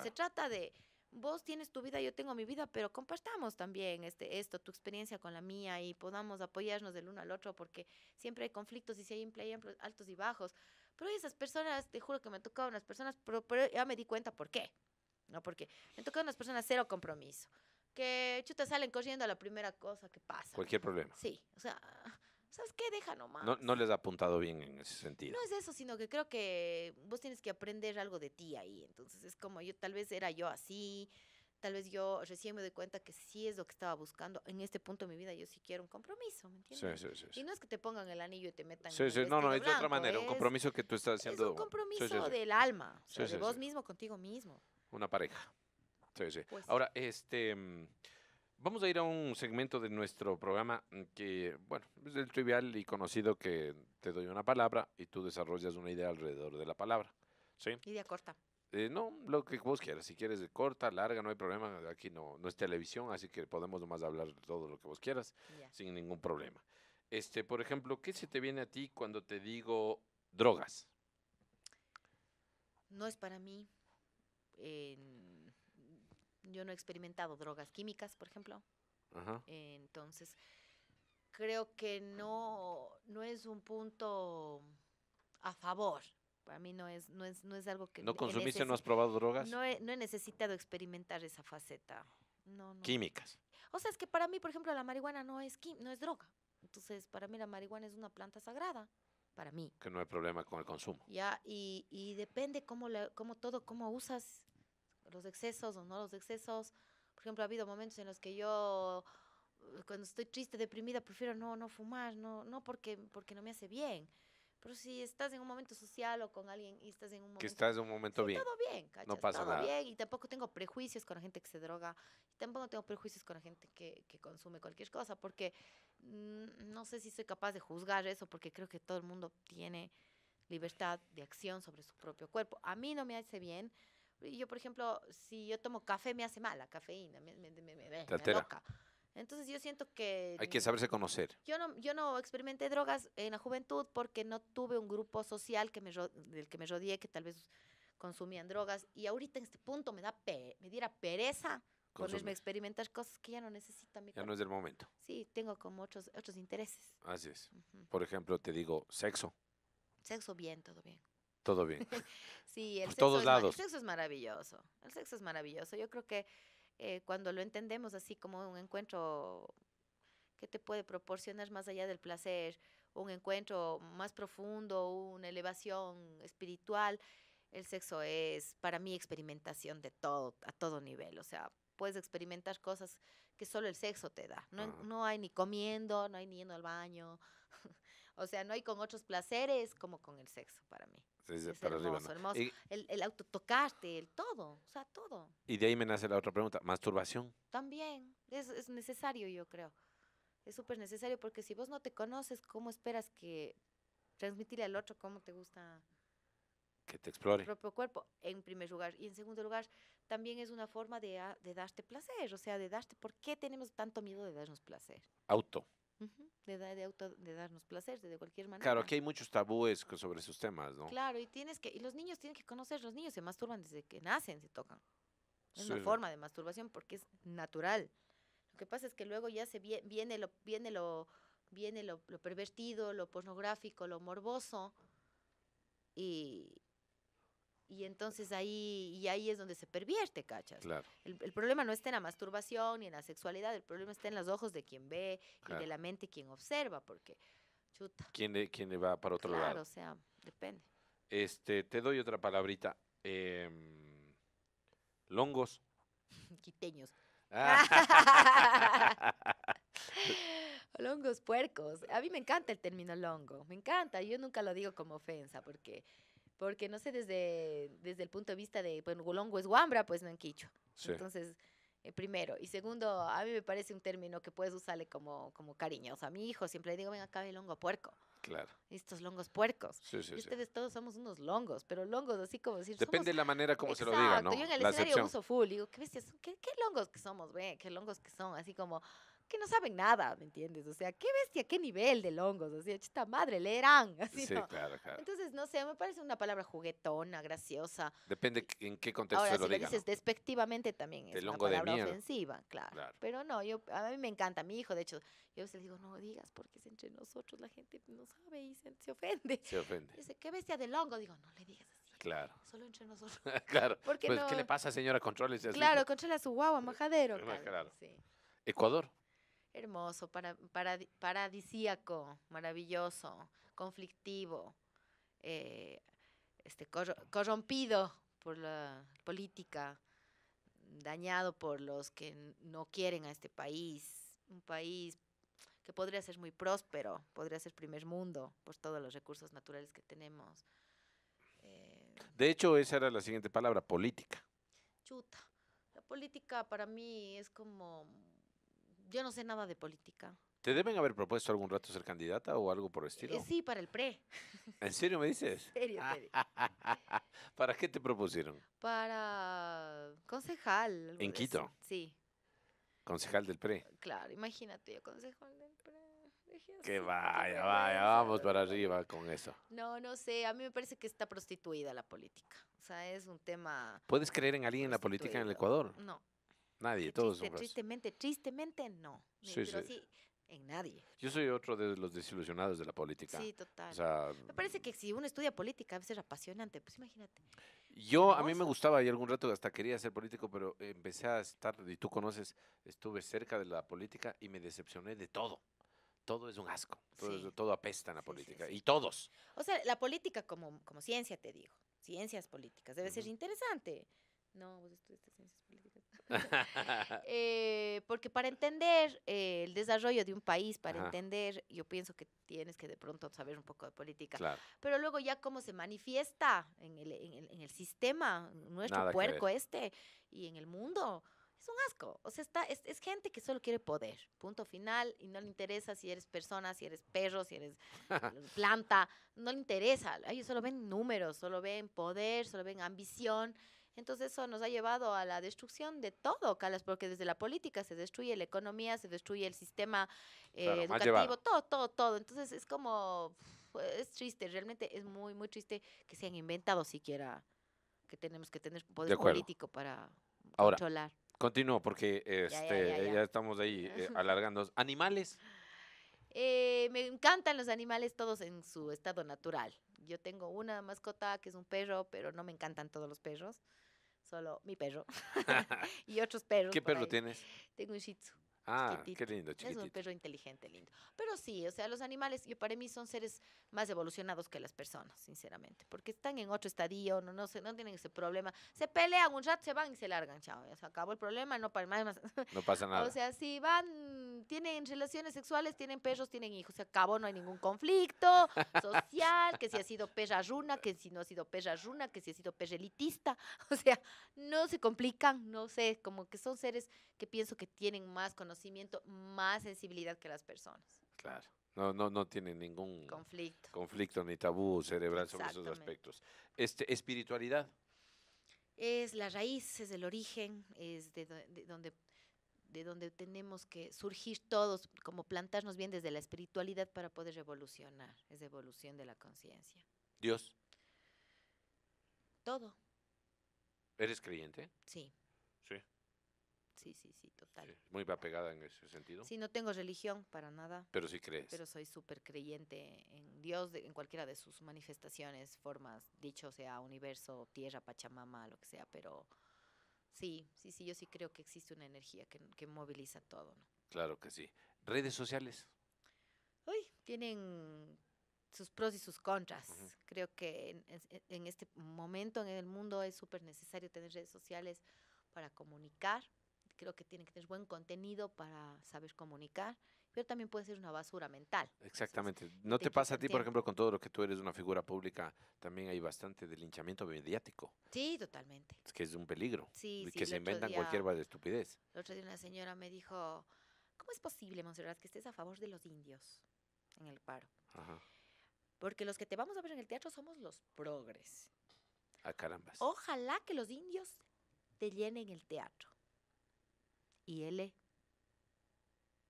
se trata de vos tienes tu vida, yo tengo mi vida, pero compartamos también este, esto, tu experiencia con la mía y podamos apoyarnos del uno al otro porque siempre hay conflictos y si hay, empleos altos y bajos. Pero esas personas, te juro que me han tocado unas personas, pero, ya me di cuenta por qué. No, porque me han tocado unas personas cero compromiso. Que chuta salen corriendo a la primera cosa que pasa. Cualquier problema. Sí, o sea, ¿sabes qué? Deja nomás. No, no les ha apuntado bien en ese sentido. No es eso, sino que creo que vos tienes que aprender algo de ti ahí. Entonces es como yo, tal vez era yo así, tal vez yo recién me doy cuenta que sí es lo que estaba buscando. En este punto de mi vida yo sí quiero un compromiso, ¿me entiendes? Sí, sí, sí, y no es que te pongan el anillo y te metan. Sí, sí, no, no, es de otra manera, un compromiso que tú estás haciendo. Es un compromiso del alma, o de vos mismo contigo mismo. Una pareja. Sí, sí. Pues Ahora, este, mm, Vamos a ir a un segmento de nuestro programa mm, que, bueno, es el trivial y conocido que te doy una palabra y tú desarrollas una idea alrededor de la palabra. Idea corta. Eh, no, lo que vos quieras. Si quieres corta, larga, no hay problema. Aquí no, no es televisión, así que podemos nomás hablar todo lo que vos quieras sin ningún problema. Este, por ejemplo, ¿qué se te viene a ti cuando te digo drogas? No es para mí. Yo no he experimentado drogas químicas, por ejemplo. Entonces, creo que no, no es un punto a favor. Para mí no es, no es, algo que... ¿No consumiste, no has probado drogas? No he, no he necesitado experimentar esa faceta. No, Químicas. O sea, es que para mí, por ejemplo, la marihuana no es, no es droga. Entonces, para mí la marihuana es una planta sagrada para mí. Que no hay problema con el consumo. Ya, y, y depende cómo, la, cómo todo, cómo usas los excesos o no los excesos. Por ejemplo, ha habido momentos en los que yo, cuando estoy triste, deprimida, prefiero no, no fumar, no, no porque, porque no me hace bien. Pero si estás en un momento social o con alguien y estás en un momento... Que estás en un momento bien. Todo bien, No pasa nada. bien y tampoco tengo prejuicios con la gente que se droga. Y tampoco tengo prejuicios con la gente que, que consume cualquier cosa. Porque mm, no sé si soy capaz de juzgar eso porque creo que todo el mundo tiene libertad de acción sobre su propio cuerpo. A mí no me hace bien, yo, por ejemplo, si yo tomo café, me hace mala cafeína, me, me, me, Entonces yo siento que... Hay que saberse conocer. Yo no, yo no experimenté drogas en la juventud porque no tuve un grupo social que me, del que me rodeé que tal vez consumían drogas. Y ahorita en este punto me, da me diera pereza ponerme a experimentar cosas que ya no necesita mi Ya no es del momento. Sí, tengo como otros, otros intereses. Así es. Por ejemplo, te digo, sexo. Sexo bien, todo bien todo bien. sí, el sexo, es, maravilloso. El sexo es maravilloso. Yo creo que eh, cuando lo entendemos así como un encuentro que te puede proporcionar más allá del placer, un encuentro más profundo, una elevación espiritual, el sexo es para mí experimentación de todo, a todo nivel. O sea, puedes experimentar cosas que solo el sexo te da. No, no hay ni comiendo, no hay ni yendo al baño. o sea, no hay con otros placeres como con el sexo para mí el, auto tocarte el todo, o sea, todo. Y de ahí me nace la otra pregunta, masturbación. También, es, necesario, yo creo. Es súper necesario porque si vos no te conoces, ¿cómo esperas que transmitirle al otro cómo te gusta? Que te explore. Tu propio cuerpo, en primer lugar. Y en segundo lugar, también es una forma de, ah, de darte placer, o sea, de darte, ¿por qué tenemos tanto miedo de darnos placer? Auto de, de, auto, de, darnos placer de cualquier manera. Claro, aquí hay muchos tabúes sobre esos temas, ¿no? Claro, y tienes que, y los niños tienen que conocer, los niños se masturban desde que nacen, se tocan. Es una forma de masturbación porque es natural. Lo que pasa es que luego ya se viene, viene lo, viene lo, viene lo pervertido, lo pornográfico, lo morboso, y, y entonces ahí, y ahí es donde se pervierte, ¿cachas? Claro. El, problema no está en la masturbación ni en la sexualidad, el problema está en los ojos de quien ve y de la mente quien observa, porque chuta. ¿Quién le, va para otro lado? Claro, o sea, depende. Este, te doy otra palabrita. Em, longos. Quiteños. Ah. longos puercos. A mí me encanta el término longo, me encanta. Yo nunca lo digo como ofensa, porque porque no sé, desde, desde el punto de vista de, bueno, es guambra, pues no en quicho. Entonces, eh, primero. Y segundo, a mí me parece un término que puedes usarle como, como cariño. O sea, a mi hijo siempre le digo, venga, acá el longo puerco. Claro. Estos longos puercos. Sí, sí, y ustedes todos somos unos longos, pero longos así como decir. Depende de la manera como se lo diga ¿no? Yo en el escenario uso full, digo, ¿qué bestias? ¿Qué, longos que somos, ¿Qué longos que son? Así como, que no saben nada, ¿me entiendes? O sea, qué bestia, qué nivel de longos, o sea, chita madre, leerán. Así, sí, claro, claro. Entonces, no sé, me parece una palabra juguetona, graciosa. Depende en qué contexto se lo si digan. Ahora, dices despectivamente también es una palabra ofensiva, claro. Pero no, yo, a mí me encanta, mi hijo, de hecho, yo a veces le digo, no digas, porque es entre nosotros, la gente no sabe y se, ofende. Se ofende. Dice, qué bestia de longo, digo, no le digas así. Claro. Solo entre nosotros. claro. Pues, ¿Qué le pasa, señora? Controles. Claro, controla su guagua, majadero. Claro, Ecuador hermoso, para, paradisíaco, maravilloso, conflictivo, eh, este, corrompido por la política, dañado por los que no quieren a este país, un país que podría ser muy próspero, podría ser primer mundo por todos los recursos naturales que tenemos. Eh. de hecho, esa era la siguiente palabra, política. Chuta. La política para mí es como yo no sé nada de política. ¿Te deben haber propuesto algún rato ser candidata o algo por el eh, estilo? sí, para el pre. ¿En serio me dices? En serio, ¿Para qué te propusieron? Para concejal. ¿En Quito? Sí. Concejal del pre. Claro, imagínate, yo concejal del pre. que vaya, vaya, vamos para arriba con eso. No, no sé, a mí me parece que está prostituida la política. O sea, es un tema... ¿Puedes creer en alguien en la política en el Ecuador? No. Nadie, todos Tristemente, tristemente no. sí. en nadie. Yo soy otro de los desilusionados de la política. Sí, total. me parece que si uno estudia política A veces es apasionante, pues imagínate. Yo, a mí me gustaba y algún rato hasta quería ser político, pero empecé a estar, y tú conoces, estuve cerca de la política y me decepcioné de todo todo es un asco, todo, apesta en la política, y todos. O sea, la política como, ciencia, te digo, ciencias políticas, debe ser interesante. No, vos estudiaste ciencias políticas. Eh, porque para entender eh, el desarrollo de un país, para entender, yo pienso que tienes que de pronto saber un poco de política. Pero luego ya cómo se manifiesta en el, sistema, nuestro puerco este, y en el mundo es un asco. O sea, está, es, es, gente que solo quiere poder. Punto final. Y no le interesa si eres persona, si eres perro, si eres planta. No le interesa. Ellos solo ven números, solo ven poder, solo ven ambición. Entonces eso nos ha llevado a la destrucción de todo, Calas, porque desde la política se destruye la economía, se destruye el sistema eh, educativo, todo, todo, todo. Entonces es como, es triste, realmente es muy, muy triste que se han inventado siquiera que tenemos que tener poder político para Ahora, controlar. Continúo, porque ya, este, estamos ahí eh, alargando. ¿Animales? Eh, me encantan los animales todos en su estado natural. Yo tengo una mascota que es un perro, pero no me encantan todos los perros solo mi perro y otros perros. ¿Qué perro tienes? Tengo un shih tzu. Ah, qué lindo, chiquitito. Es un perro inteligente, lindo. Pero sí, o sea, los animales, yo para mí son seres más evolucionados que las personas, sinceramente, porque están en otro estadio, no, no, se, no tienen ese problema. Se pelean un rato, se van y se largan, chao. Ya se acabó el problema, no, no pasa nada. O sea, si van tienen relaciones sexuales, tienen perros, tienen hijos. Se acabó, no hay ningún conflicto social, que si ha sido perra runa, que si no ha sido perra runa, que si ha sido elitista. O sea, no se complican, no sé, como que son seres que pienso que tienen más conocimiento, más sensibilidad que las personas. Claro. No, no, no tienen ningún conflicto. conflicto ni tabú cerebral sobre esos aspectos. Este, espiritualidad. Es la raíz, es el origen, es de, de donde de donde tenemos que surgir todos, como plantarnos bien desde la espiritualidad para poder revolucionar, es evolución de la conciencia. Dios. Todo. ¿Eres creyente? Sí. Sí. Sí, sí, sí, total. muy apegada en ese sentido. Sí, no tengo religión para nada. Pero sí crees. Pero soy súper creyente en Dios, en cualquiera de sus manifestaciones, formas, dicho sea universo, tierra, Pachamama, lo que sea, pero Sí, sí, sí, yo sí creo que existe una energía que, que moviliza todo, Claro que sí. ¿Redes sociales? Uy, tienen sus pros y sus contras. Creo que en, en, este momento en el mundo es súper necesario tener redes sociales para comunicar. Creo que tiene que tener buen contenido para saber comunicar pero también puede ser una basura mental. Exactamente. ¿No te, pasa a ti, por ejemplo, con todo lo que tú eres una figura pública, también hay bastante de linchamiento mediático? Sí, totalmente. Es que es un peligro. Sí, y sí, que se inventan día, de estupidez. El otro día una señora me dijo, ¿cómo es posible, Monserrat, que estés a favor de los indios en el paro? Porque los que te vamos a ver en el teatro somos los progres. A ah, carambas. Ojalá que los indios te llenen el teatro. Y L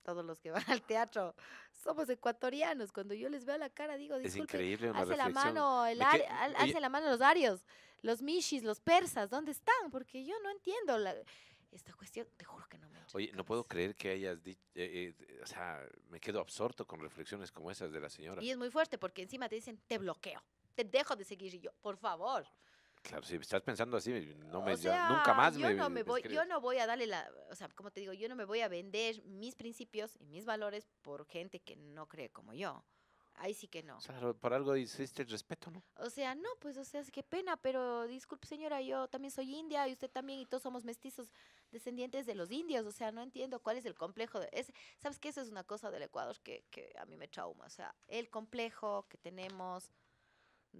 todos los que van al teatro somos ecuatorianos. Cuando yo les veo la cara, digo, disculpe, hace la mano, el la mano los arios, los mishis, los persas, ¿dónde están? Porque yo no entiendo la, esta cuestión, te juro que no me Oye, no puedo creer que hayas dicho, eh, eh, o sea, me quedo absorto con reflexiones como esas de la señora. Y es muy fuerte porque encima te dicen, te bloqueo, te dejo de seguir y yo, por favor. Claro, si estás pensando así, me, nunca más me, no me voy, Yo no voy a darle la, o sea, como te digo, yo no me voy a vender mis principios y mis valores por gente que no cree como yo. Ahí sí que no. sea, por algo hiciste el respeto, ¿no? O sea, no, pues, o sea, qué pena, pero disculpe señora, yo también soy india y usted también y todos somos mestizos descendientes de los indios, o sea, no entiendo cuál es el complejo. De, es, ¿Sabes qué? Esa es una cosa del Ecuador que, que a mí me trauma, o sea, el complejo que tenemos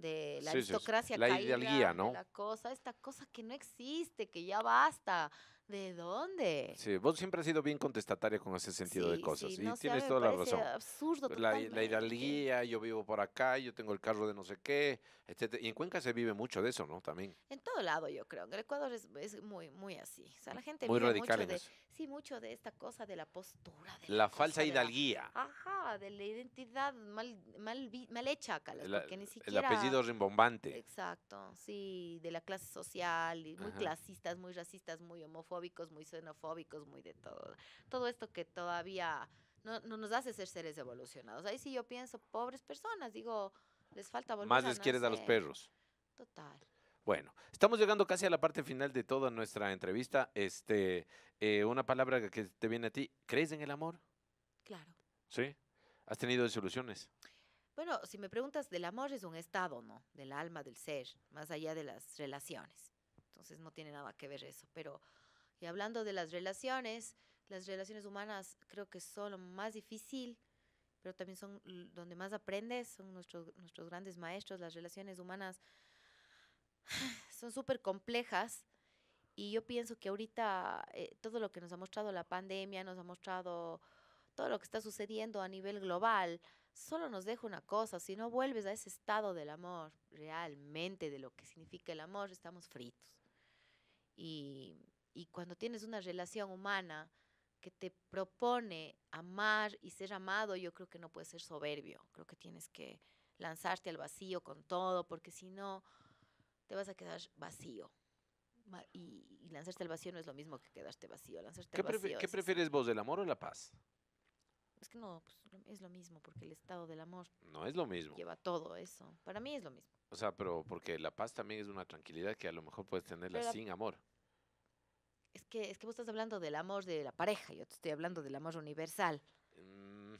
de la aristocracia La caída, ¿no? la cosa, esta cosa que no existe, que ya basta. ¿de dónde? Sí, vos siempre has sido bien contestataria con ese sentido de cosas. y tienes toda la razón. Absurdo, la, la hidalguía, yo vivo por acá, yo tengo el carro de no sé qué, etc. Y en Cuenca se vive mucho de eso, ¿no? También. En todo lado, yo creo. En Ecuador es, es muy, muy así. O sea, la gente muy vive radical mucho en de, eso. sí, mucho de esta cosa de la postura. De la, falsa hidalguía. ajá, de la identidad mal, mal, mal hecha acá, porque ni siquiera. El apellido rimbombante. Exacto, sí, de la clase social, y muy clasistas, muy racistas, muy homófobos muy xenofóbicos, muy de todo. Todo esto que todavía no, nos hace ser seres evolucionados. Ahí sí yo pienso, pobres personas, digo, les falta voluntad. Más les quieres a los perros. Total. Bueno, estamos llegando casi a la parte final de toda nuestra entrevista. Este, eh, una palabra que te viene a ti. ¿Crees en el amor? Claro. ¿Sí? ¿Has tenido soluciones? Bueno, si me preguntas, del amor es un estado, ¿no? Del alma, del ser, más allá de las relaciones. Entonces no tiene nada que ver eso. Pero y hablando de las relaciones, las relaciones humanas creo que son lo más difícil, pero también son donde más aprendes, son nuestros, nuestros grandes maestros. Las relaciones humanas son súper complejas y yo pienso que ahorita eh, todo lo que nos ha mostrado la pandemia, nos ha mostrado todo lo que está sucediendo a nivel global, solo nos deja una cosa, si no vuelves a ese estado del amor, realmente de lo que significa el amor, estamos fritos. Y y cuando tienes una relación humana que te propone amar y ser amado, yo creo que no puedes ser soberbio, creo que tienes que lanzarte al vacío con todo, porque si no, te vas a quedar vacío. Y, lanzarte al vacío no es lo mismo que quedarte vacío. Lanzarte ¿Qué, prefieres vos, el amor o la paz? Es que pues, no, es lo mismo, porque el estado del amor. No es lo mismo. Lleva todo eso. Para mí es lo mismo. O sea, pero porque la paz también es una tranquilidad que a lo mejor puedes tenerla sin amor es que, es que vos estás hablando del amor de la pareja, yo te estoy hablando del amor universal. Mm,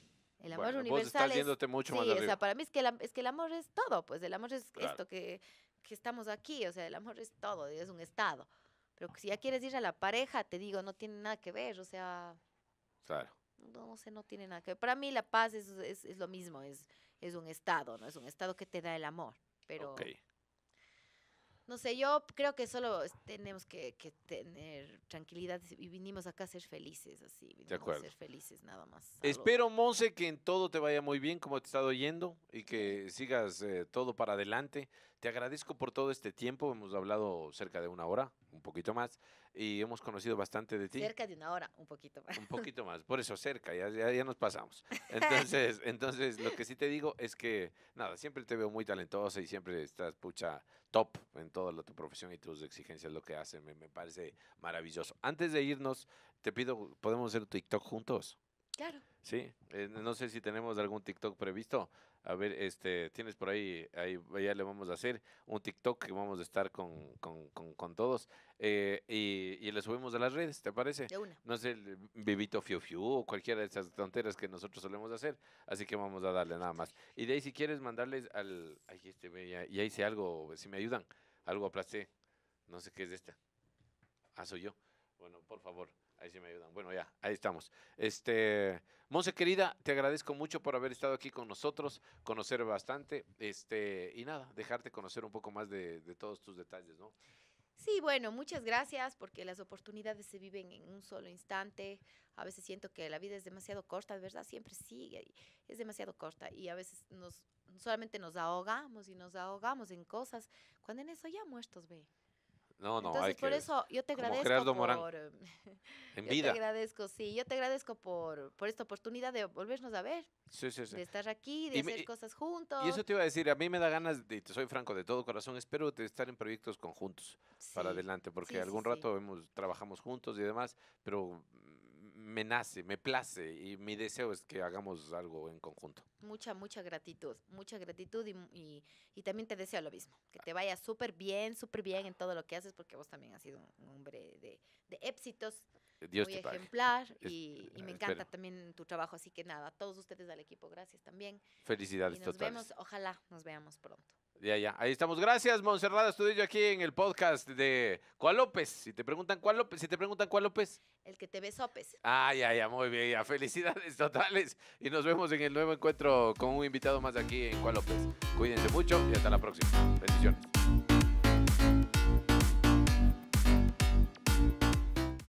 el amor universal. Vos estás mucho más O sea, para mí es que, es que el amor es todo, pues el amor es esto que, estamos aquí, o sea, el amor es todo, es un estado. Pero si ya quieres ir a la pareja, te digo, no tiene nada que ver, o sea. Claro. No, sé, no tiene nada que ver. Para mí la paz es, lo mismo, es, es un estado, ¿no? Es un estado que te da el amor. Pero. No sé, yo creo que solo tenemos que, tener tranquilidad y vinimos acá a ser felices, así. Vinimos a ser felices, nada más. Espero, Monse, que en todo te vaya muy bien, como te he estado oyendo, y que sigas eh, todo para adelante. Te agradezco por todo este tiempo. Hemos hablado cerca de una hora, un poquito más, y hemos conocido bastante de ti. Cerca de una hora, un poquito más. Un poquito más, por eso cerca, ya, ya, nos pasamos. Entonces, entonces, lo que sí te digo es que, nada, siempre te veo muy talentosa y siempre estás pucha top en toda tu profesión y tus exigencias, lo que haces. Me, parece maravilloso. Antes de irnos, te pido, ¿podemos hacer TikTok juntos? Claro. Sí, eh, no sé si tenemos algún TikTok previsto. A ver, este, tienes por ahí, ahí ya le vamos a hacer un TikTok que vamos a estar con, todos eh, y, le subimos a las redes, ¿te parece? No sé, el Vivito Fiu Fiu o cualquiera de esas tonteras que nosotros solemos hacer, así que vamos a darle nada más. Y de ahí si quieres mandarles al, ay, este, ya, ya hice algo, si me ayudan, algo aplasté, no sé qué es esta. Ah, soy yo. Bueno, por favor. Ahí sí me ayudan. Bueno, ya, ahí estamos. Este, Monse querida, te agradezco mucho por haber estado aquí con nosotros, conocer bastante, este, y nada, dejarte conocer un poco más de, todos tus detalles, ¿no? Sí, bueno, muchas gracias porque las oportunidades se viven en un solo instante. A veces siento que la vida es demasiado corta, de verdad, siempre sigue, es demasiado corta y a veces nos solamente nos ahogamos y nos ahogamos en cosas cuando en eso ya muertos ve. No, no, Entonces, hay por eso yo te agradezco por, en yo vida. te agradezco, sí, yo te agradezco por, por esta oportunidad de volvernos a ver. Sí, sí, sí. De estar aquí, de hacer cosas juntos. Y eso te iba a decir, a mí me da ganas, de, te soy franco, de todo corazón, espero de estar en proyectos conjuntos para adelante, porque algún rato hemos, trabajamos juntos y demás, pero me nace, me place y mi deseo es que hagamos algo en conjunto. Mucha, mucha gratitud, mucha gratitud y, y, también te deseo lo mismo, que te vaya súper bien, súper bien en todo lo que haces porque vos también has sido un hombre de, de éxitos. Eh, Dios muy ejemplar y, me eh, encanta también tu trabajo, así que nada, a todos ustedes del equipo, gracias también. Felicidades y nos vemos, ojalá nos veamos pronto. Ya, ya. Ahí estamos. Gracias, Monserrada yo aquí en el podcast de ¿Cuál López? Si te preguntan cuál López, si te preguntan cuál López. El que te ve Sopes. Ay, ya, ya, muy bien. Felicidades totales. Y nos vemos en el nuevo encuentro con un invitado más aquí en ¿Cuál López? Cuídense mucho y hasta la próxima. Bendiciones.